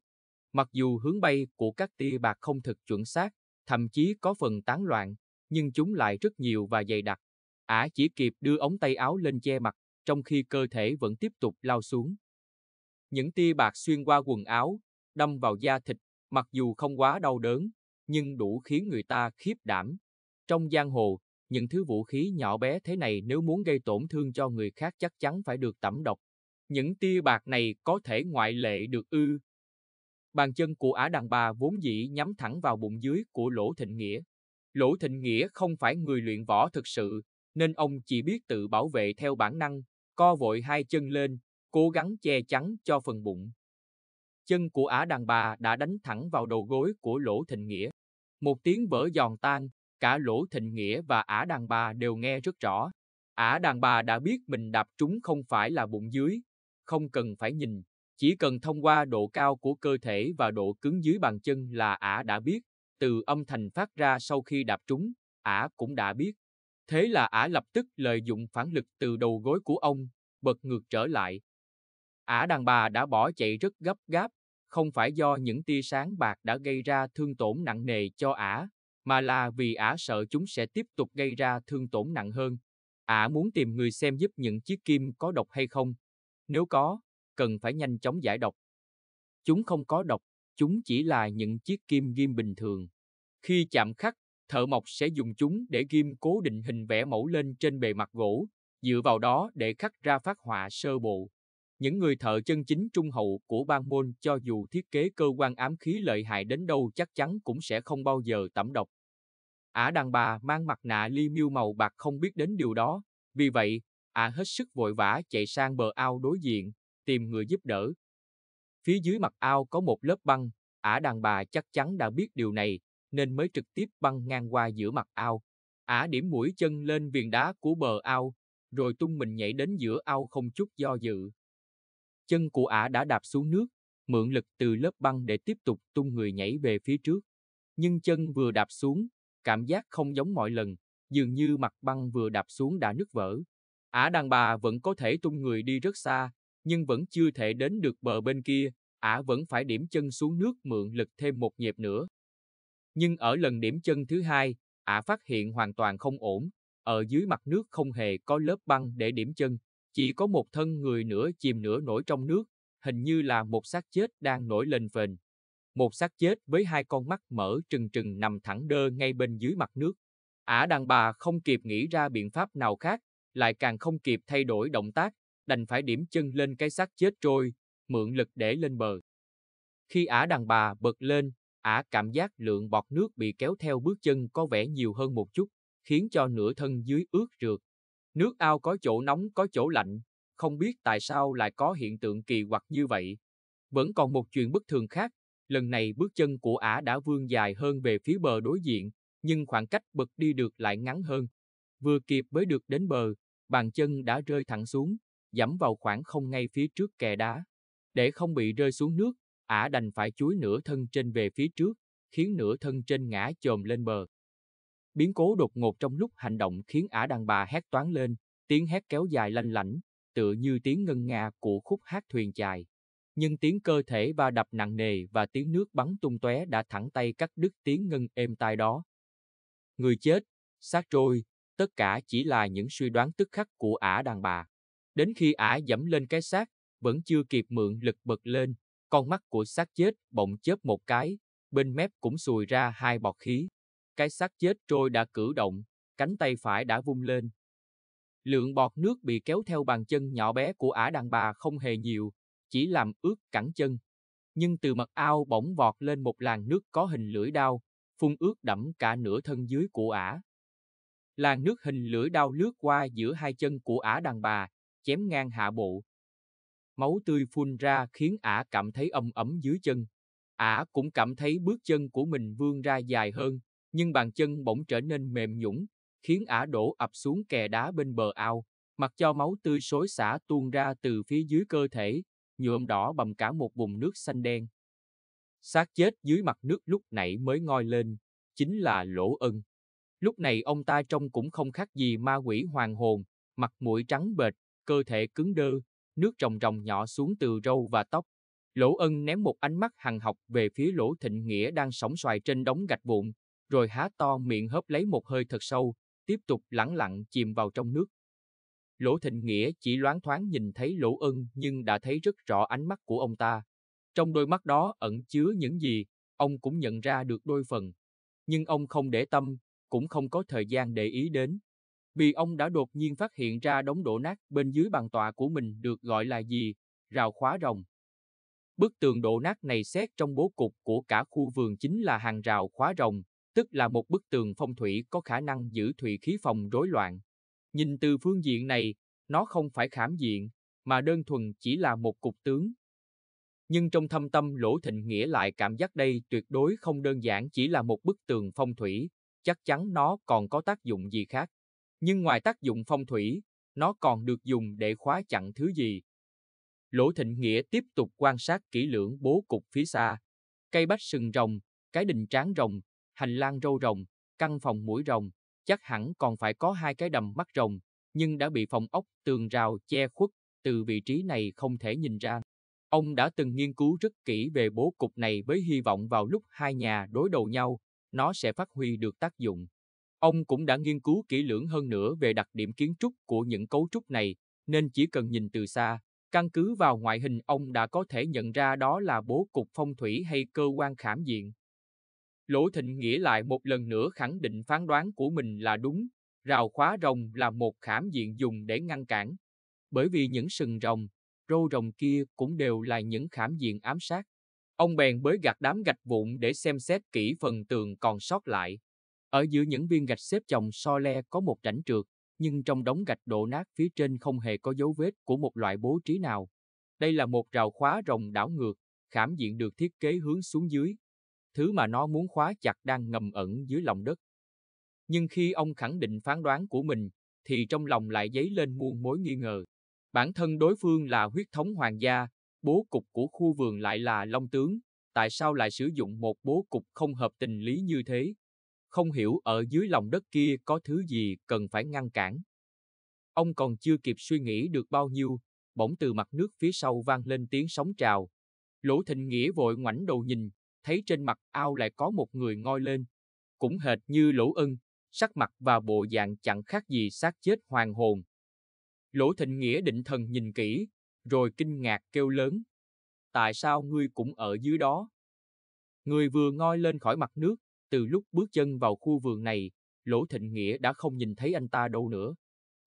Mặc dù hướng bay của các tia bạc không thực chuẩn xác, thậm chí có phần tán loạn, nhưng chúng lại rất nhiều và dày đặc. Ả chỉ kịp đưa ống tay áo lên che mặt, trong khi cơ thể vẫn tiếp tục lao xuống. Những tia bạc xuyên qua quần áo, đâm vào da thịt, mặc dù không quá đau đớn, nhưng đủ khiến người ta khiếp đảm. Trong giang hồ, những thứ vũ khí nhỏ bé thế này nếu muốn gây tổn thương cho người khác chắc chắn phải được tẩm độc. Những tia bạc này có thể ngoại lệ được ư. Bàn chân của Ả Đàn Bà vốn dĩ nhắm thẳng vào bụng dưới của Lỗ Thịnh Nghĩa. Lỗ Thịnh Nghĩa không phải người luyện võ thực sự, nên ông chỉ biết tự bảo vệ theo bản năng, co vội hai chân lên, cố gắng che chắn cho phần bụng. Chân của ả đàn bà đã đánh thẳng vào đầu gối của Lỗ Thịnh Nghĩa. Một tiếng vỡ giòn tan, cả Lỗ Thịnh Nghĩa và ả đàn bà đều nghe rất rõ. Ả đàn bà đã biết mình đạp trúng không phải là bụng dưới, không cần phải nhìn, chỉ cần thông qua độ cao của cơ thể và độ cứng dưới bàn chân là ả đã biết, từ âm thanh phát ra sau khi đạp trúng, ả cũng đã biết. Thế là ả lập tức lợi dụng phản lực từ đầu gối của ông, bật ngược trở lại, Ả đàn bà đã bỏ chạy rất gấp gáp, không phải do những tia sáng bạc đã gây ra thương tổn nặng nề cho Ả, mà là vì Ả sợ chúng sẽ tiếp tục gây ra thương tổn nặng hơn. Ả muốn tìm người xem giúp những chiếc kim có độc hay không. Nếu có, cần phải nhanh chóng giải độc. Chúng không có độc, chúng chỉ là những chiếc kim ghim bình thường. Khi chạm khắc, thợ mộc sẽ dùng chúng để ghim cố định hình vẽ mẫu lên trên bề mặt gỗ, dựa vào đó để khắc ra phát họa sơ bộ. Những người thợ chân chính trung hậu của ban môn cho dù thiết kế cơ quan ám khí lợi hại đến đâu chắc chắn cũng sẽ không bao giờ tẩm độc. Ả à đàn bà mang mặt nạ ly miêu màu bạc không biết đến điều đó, vì vậy, Ả à hết sức vội vã chạy sang bờ ao đối diện, tìm người giúp đỡ. Phía dưới mặt ao có một lớp băng, Ả à đàn bà chắc chắn đã biết điều này, nên mới trực tiếp băng ngang qua giữa mặt ao. Ả điểm mũi chân lên viền đá của bờ ao, rồi tung mình nhảy đến giữa ao không chút do dự. Chân của ả đã đạp xuống nước, mượn lực từ lớp băng để tiếp tục tung người nhảy về phía trước. Nhưng chân vừa đạp xuống, cảm giác không giống mọi lần, dường như mặt băng vừa đạp xuống đã nứt vỡ. Ả đàn bà vẫn có thể tung người đi rất xa, nhưng vẫn chưa thể đến được bờ bên kia, ả vẫn phải điểm chân xuống nước mượn lực thêm một nhịp nữa. Nhưng ở lần điểm chân thứ hai, ả phát hiện hoàn toàn không ổn, ở dưới mặt nước không hề có lớp băng để điểm chân, chỉ có một thân người nửa chìm nửa nổi trong nước, hình như là một xác chết đang nổi lên phền. Một xác chết với hai con mắt mở trừng trừng nằm thẳng đơ ngay bên dưới mặt nước. Ả đàn bà không kịp nghĩ ra biện pháp nào khác, lại càng không kịp thay đổi động tác, đành phải điểm chân lên cái xác chết trôi, mượn lực để lên bờ. Khi Ả đàn bà bật lên, Ả cảm giác lượng bọt nước bị kéo theo bước chân có vẻ nhiều hơn một chút, khiến cho nửa thân dưới ướt rượt, Nước ao có chỗ nóng có chỗ lạnh, không biết tại sao lại có hiện tượng kỳ quặc như vậy. Vẫn còn một chuyện bất thường khác, lần này bước chân của ả đã vươn dài hơn về phía bờ đối diện, nhưng khoảng cách bật đi được lại ngắn hơn. Vừa kịp mới được đến bờ, bàn chân đã rơi thẳng xuống, dẫm vào khoảng không ngay phía trước kè đá. Để không bị rơi xuống nước, ả đành phải chuối nửa thân trên về phía trước, khiến nửa thân trên ngã chồm lên bờ. Biến cố đột ngột trong lúc hành động khiến ả đàn bà hét toán lên, tiếng hét kéo dài lanh lảnh, tựa như tiếng ngân nga của khúc hát thuyền chài. Nhưng tiếng cơ thể va đập nặng nề và tiếng nước bắn tung tóe đã thẳng tay cắt đứt tiếng ngân êm tai đó. Người chết, xác trôi, tất cả chỉ là những suy đoán tức khắc của ả đàn bà. Đến khi ả dẫm lên cái xác, vẫn chưa kịp mượn lực bật lên, con mắt của xác chết bỗng chớp một cái, bên mép cũng sùi ra hai bọt khí. Cái xác chết trôi đã cử động, cánh tay phải đã vung lên. Lượng bọt nước bị kéo theo bàn chân nhỏ bé của ả đàn bà không hề nhiều, chỉ làm ướt cẳng chân. Nhưng từ mặt ao bỗng vọt lên một làn nước có hình lưỡi đao, phun ướt đẫm cả nửa thân dưới của ả. Làn nước hình lưỡi đao lướt qua giữa hai chân của ả đàn bà, chém ngang hạ bộ. Máu tươi phun ra khiến ả cảm thấy âm ấm dưới chân. Ả cũng cảm thấy bước chân của mình vươn ra dài hơn, nhưng bàn chân bỗng trở nên mềm nhũng, khiến ả đổ ập xuống kè đá bên bờ ao, mặc cho máu tươi xối xả tuôn ra từ phía dưới cơ thể, nhuộm đỏ bầm cả một vùng nước xanh đen. Xác chết dưới mặt nước lúc nãy mới ngoi lên, chính là Lỗ Ân. Lúc này ông ta trông cũng không khác gì ma quỷ hoàng hồn, mặt mũi trắng bệch, cơ thể cứng đơ, nước ròng ròng nhỏ xuống từ râu và tóc. Lỗ Ân ném một ánh mắt hằn học về phía Lỗ Thịnh Nghĩa đang sóng xoài trên đống gạch vụn, rồi há to miệng hớp lấy một hơi thật sâu, tiếp tục lẳng lặng chìm vào trong nước. Lỗ Thịnh Nghĩa chỉ loáng thoáng nhìn thấy Lỗ Ân nhưng đã thấy rất rõ ánh mắt của ông ta. Trong đôi mắt đó ẩn chứa những gì, ông cũng nhận ra được đôi phần. Nhưng ông không để tâm, cũng không có thời gian để ý đến. Vì ông đã đột nhiên phát hiện ra đống đổ nát bên dưới bàn tọa của mình được gọi là gì, rào khóa rồng. Bức tường đổ nát này xét trong bố cục của cả khu vườn chính là hàng rào khóa rồng, tức là một bức tường phong thủy có khả năng giữ thủy khí phòng rối loạn. Nhìn từ phương diện này, nó không phải khảm diện, mà đơn thuần chỉ là một cục tướng. Nhưng trong thâm tâm Lỗ Thịnh Nghĩa lại cảm giác đây tuyệt đối không đơn giản chỉ là một bức tường phong thủy, chắc chắn nó còn có tác dụng gì khác. Nhưng ngoài tác dụng phong thủy, nó còn được dùng để khóa chặn thứ gì. Lỗ Thịnh Nghĩa tiếp tục quan sát kỹ lưỡng bố cục phía xa. Cây bách sừng rồng, cái đình tráng rồng, hành lang râu rồng, căn phòng mũi rồng, chắc hẳn còn phải có hai cái đầm mắt rồng, nhưng đã bị phòng ốc tường rào che khuất, từ vị trí này không thể nhìn ra. Ông đã từng nghiên cứu rất kỹ về bố cục này với hy vọng vào lúc hai nhà đối đầu nhau, nó sẽ phát huy được tác dụng. Ông cũng đã nghiên cứu kỹ lưỡng hơn nữa về đặc điểm kiến trúc của những cấu trúc này, nên chỉ cần nhìn từ xa, căn cứ vào ngoại hình ông đã có thể nhận ra đó là bố cục phong thủy hay cơ quan khảm diện. Lỗ Thịnh Nghĩa lại một lần nữa khẳng định phán đoán của mình là đúng, rào khóa rồng là một khảm diện dùng để ngăn cản. Bởi vì những sừng rồng, râu rồng kia cũng đều là những khảm diện ám sát. Ông bèn bới gạt đám gạch vụn để xem xét kỹ phần tường còn sót lại. Ở giữa những viên gạch xếp chồng so le có một rãnh trượt, nhưng trong đống gạch đổ nát phía trên không hề có dấu vết của một loại bố trí nào. Đây là một rào khóa rồng đảo ngược, khảm diện được thiết kế hướng xuống dưới, thứ mà nó muốn khóa chặt đang ngầm ẩn dưới lòng đất. Nhưng khi ông khẳng định phán đoán của mình, thì trong lòng lại dấy lên muôn mối nghi ngờ. Bản thân đối phương là huyết thống hoàng gia, bố cục của khu vườn lại là long tướng, tại sao lại sử dụng một bố cục không hợp tình lý như thế? Không hiểu ở dưới lòng đất kia có thứ gì cần phải ngăn cản. Ông còn chưa kịp suy nghĩ được bao nhiêu, bỗng từ mặt nước phía sau vang lên tiếng sóng trào. Lỗ Thịnh Nghĩa vội ngoảnh đầu nhìn, thấy trên mặt ao lại có một người ngoi lên. Cũng hệt như lỗ ân, sắc mặt và bộ dạng chẳng khác gì xác chết hoàng hồn. Lỗ Thịnh Nghĩa định thần nhìn kỹ, rồi kinh ngạc kêu lớn. Tại sao ngươi cũng ở dưới đó? Người vừa ngoi lên khỏi mặt nước, từ lúc bước chân vào khu vườn này, Lỗ Thịnh Nghĩa đã không nhìn thấy anh ta đâu nữa.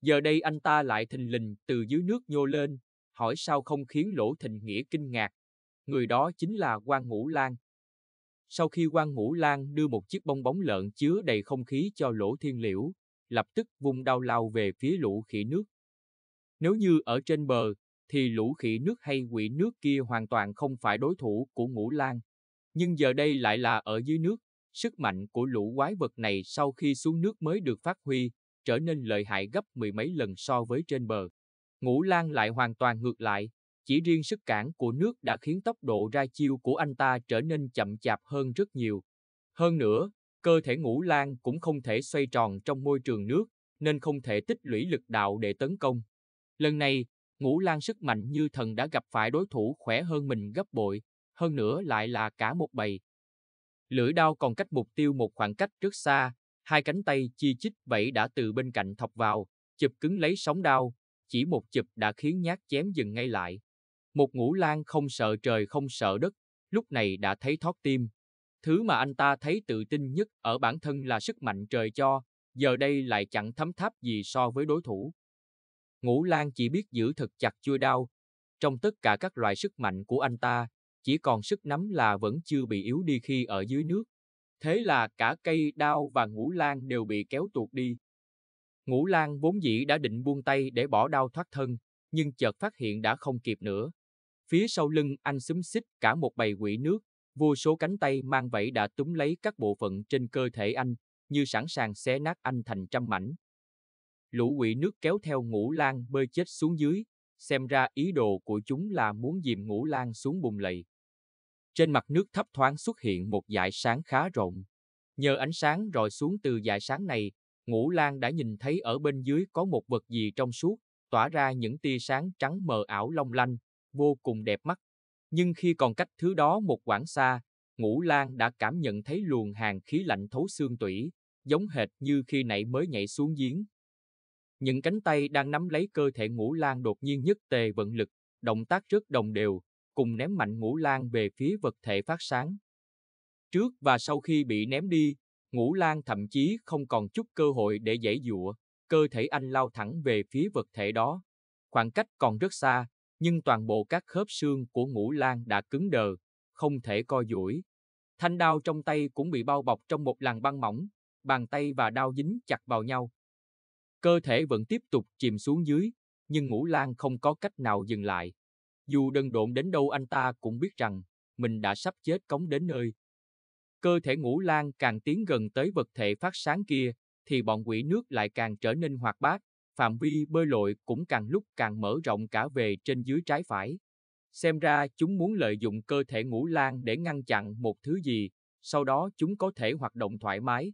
Giờ đây anh ta lại thình lình từ dưới nước nhô lên, hỏi sao không khiến Lỗ Thịnh Nghĩa kinh ngạc. Người đó chính là quan Ngũ Lan, sau khi quan ngũ lang đưa một chiếc bong bóng lợn chứa đầy không khí cho lỗ thiên liễu, lập tức vung đau lao về phía lũ khỉ nước. Nếu như ở trên bờ, thì lũ khỉ nước hay quỷ nước kia hoàn toàn không phải đối thủ của ngũ lang. Nhưng giờ đây lại là ở dưới nước, sức mạnh của lũ quái vật này sau khi xuống nước mới được phát huy, trở nên lợi hại gấp mười mấy lần so với trên bờ. Ngũ lang lại hoàn toàn ngược lại, chỉ riêng sức cản của nước đã khiến tốc độ ra chiêu của anh ta trở nên chậm chạp hơn rất nhiều. Hơn nữa, cơ thể ngũ lang cũng không thể xoay tròn trong môi trường nước, nên không thể tích lũy lực đạo để tấn công. Lần này, ngũ lang sức mạnh như thần đã gặp phải đối thủ khỏe hơn mình gấp bội, hơn nữa lại là cả một bầy. Lưỡi đao còn cách mục tiêu một khoảng cách rất xa, hai cánh tay chi chít bẫy đã từ bên cạnh thọc vào, chụp cứng lấy sóng đao, chỉ một chụp đã khiến nhát chém dừng ngay lại. Một ngũ lang không sợ trời không sợ đất, lúc này đã thấy thoát tim. Thứ mà anh ta thấy tự tin nhất ở bản thân là sức mạnh trời cho, giờ đây lại chẳng thấm tháp gì so với đối thủ. Ngũ lang chỉ biết giữ thật chặt chui đao. Trong tất cả các loại sức mạnh của anh ta, chỉ còn sức nắm là vẫn chưa bị yếu đi khi ở dưới nước. Thế là cả cây đao và Ngũ lang đều bị kéo tuột đi. Ngũ lang vốn dĩ đã định buông tay để bỏ đao thoát thân, nhưng chợt phát hiện đã không kịp nữa. Phía sau lưng anh xúm xít cả một bầy quỷ nước, vô số cánh tay mang vẫy đã túm lấy các bộ phận trên cơ thể anh, như sẵn sàng xé nát anh thành trăm mảnh. Lũ quỷ nước kéo theo ngũ lang bơi chết xuống dưới, xem ra ý đồ của chúng là muốn dìm ngũ lang xuống bùn lầy. Trên mặt nước thấp thoáng xuất hiện một dải sáng khá rộng. Nhờ ánh sáng rọi xuống từ dải sáng này, ngũ lang đã nhìn thấy ở bên dưới có một vật gì trong suốt, tỏa ra những tia sáng trắng mờ ảo long lanh, vô cùng đẹp mắt. Nhưng khi còn cách thứ đó một quãng xa, Ngũ lang đã cảm nhận thấy luồng hàng khí lạnh thấu xương tủy, giống hệt như khi nãy mới nhảy xuống giếng. Những cánh tay đang nắm lấy cơ thể Ngũ lang đột nhiên nhất tề vận lực, động tác rất đồng đều, cùng ném mạnh Ngũ lang về phía vật thể phát sáng. Trước và sau khi bị ném đi, Ngũ lang thậm chí không còn chút cơ hội để dãy dụa, cơ thể anh lao thẳng về phía vật thể đó. Khoảng cách còn rất xa, nhưng toàn bộ các khớp xương của ngũ lang đã cứng đờ, không thể co duỗi. Thanh đao trong tay cũng bị bao bọc trong một làn băng mỏng, bàn tay và đao dính chặt vào nhau. Cơ thể vẫn tiếp tục chìm xuống dưới, nhưng ngũ lang không có cách nào dừng lại. Dù đần độn đến đâu anh ta cũng biết rằng, mình đã sắp chết cống đến nơi. Cơ thể ngũ lang càng tiến gần tới vật thể phát sáng kia, thì bọn quỷ nước lại càng trở nên hoạt bát, phạm vi bơi lội cũng càng lúc càng mở rộng cả về trên dưới trái phải. Xem ra chúng muốn lợi dụng cơ thể ngũ lan để ngăn chặn một thứ gì, sau đó chúng có thể hoạt động thoải mái.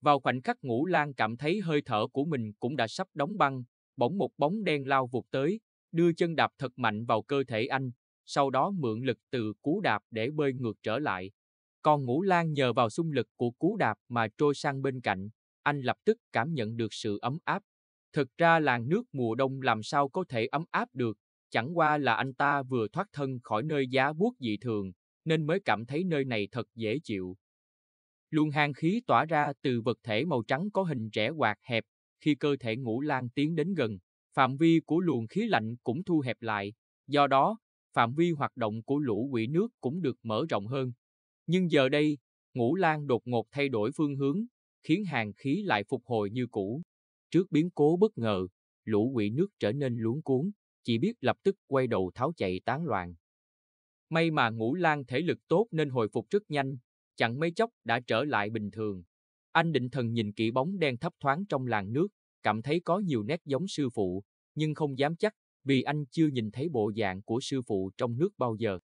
Vào khoảnh khắc ngũ lan cảm thấy hơi thở của mình cũng đã sắp đóng băng, bỗng một bóng đen lao vụt tới, đưa chân đạp thật mạnh vào cơ thể anh, sau đó mượn lực từ cú đạp để bơi ngược trở lại. Còn ngũ lan nhờ vào xung lực của cú đạp mà trôi sang bên cạnh, anh lập tức cảm nhận được sự ấm áp Thực ra làng nước mùa đông làm sao có thể ấm áp được, chẳng qua là anh ta vừa thoát thân khỏi nơi giá buốt dị thường, nên mới cảm thấy nơi này thật dễ chịu. Luồng hàng khí tỏa ra từ vật thể màu trắng có hình rẻ quạt hẹp, khi cơ thể ngũ lan tiến đến gần, phạm vi của luồng khí lạnh cũng thu hẹp lại, do đó, phạm vi hoạt động của lũ quỷ nước cũng được mở rộng hơn. Nhưng giờ đây, ngũ lan đột ngột thay đổi phương hướng, khiến hàng khí lại phục hồi như cũ. Trước biến cố bất ngờ, lũ quỷ nước trở nên luống cuốn, chỉ biết lập tức quay đầu tháo chạy tán loạn. May mà ngũ lang thể lực tốt nên hồi phục rất nhanh, chẳng mấy chốc đã trở lại bình thường. Anh định thần nhìn kỹ bóng đen thấp thoáng trong làng nước, cảm thấy có nhiều nét giống sư phụ, nhưng không dám chắc vì anh chưa nhìn thấy bộ dạng của sư phụ trong nước bao giờ.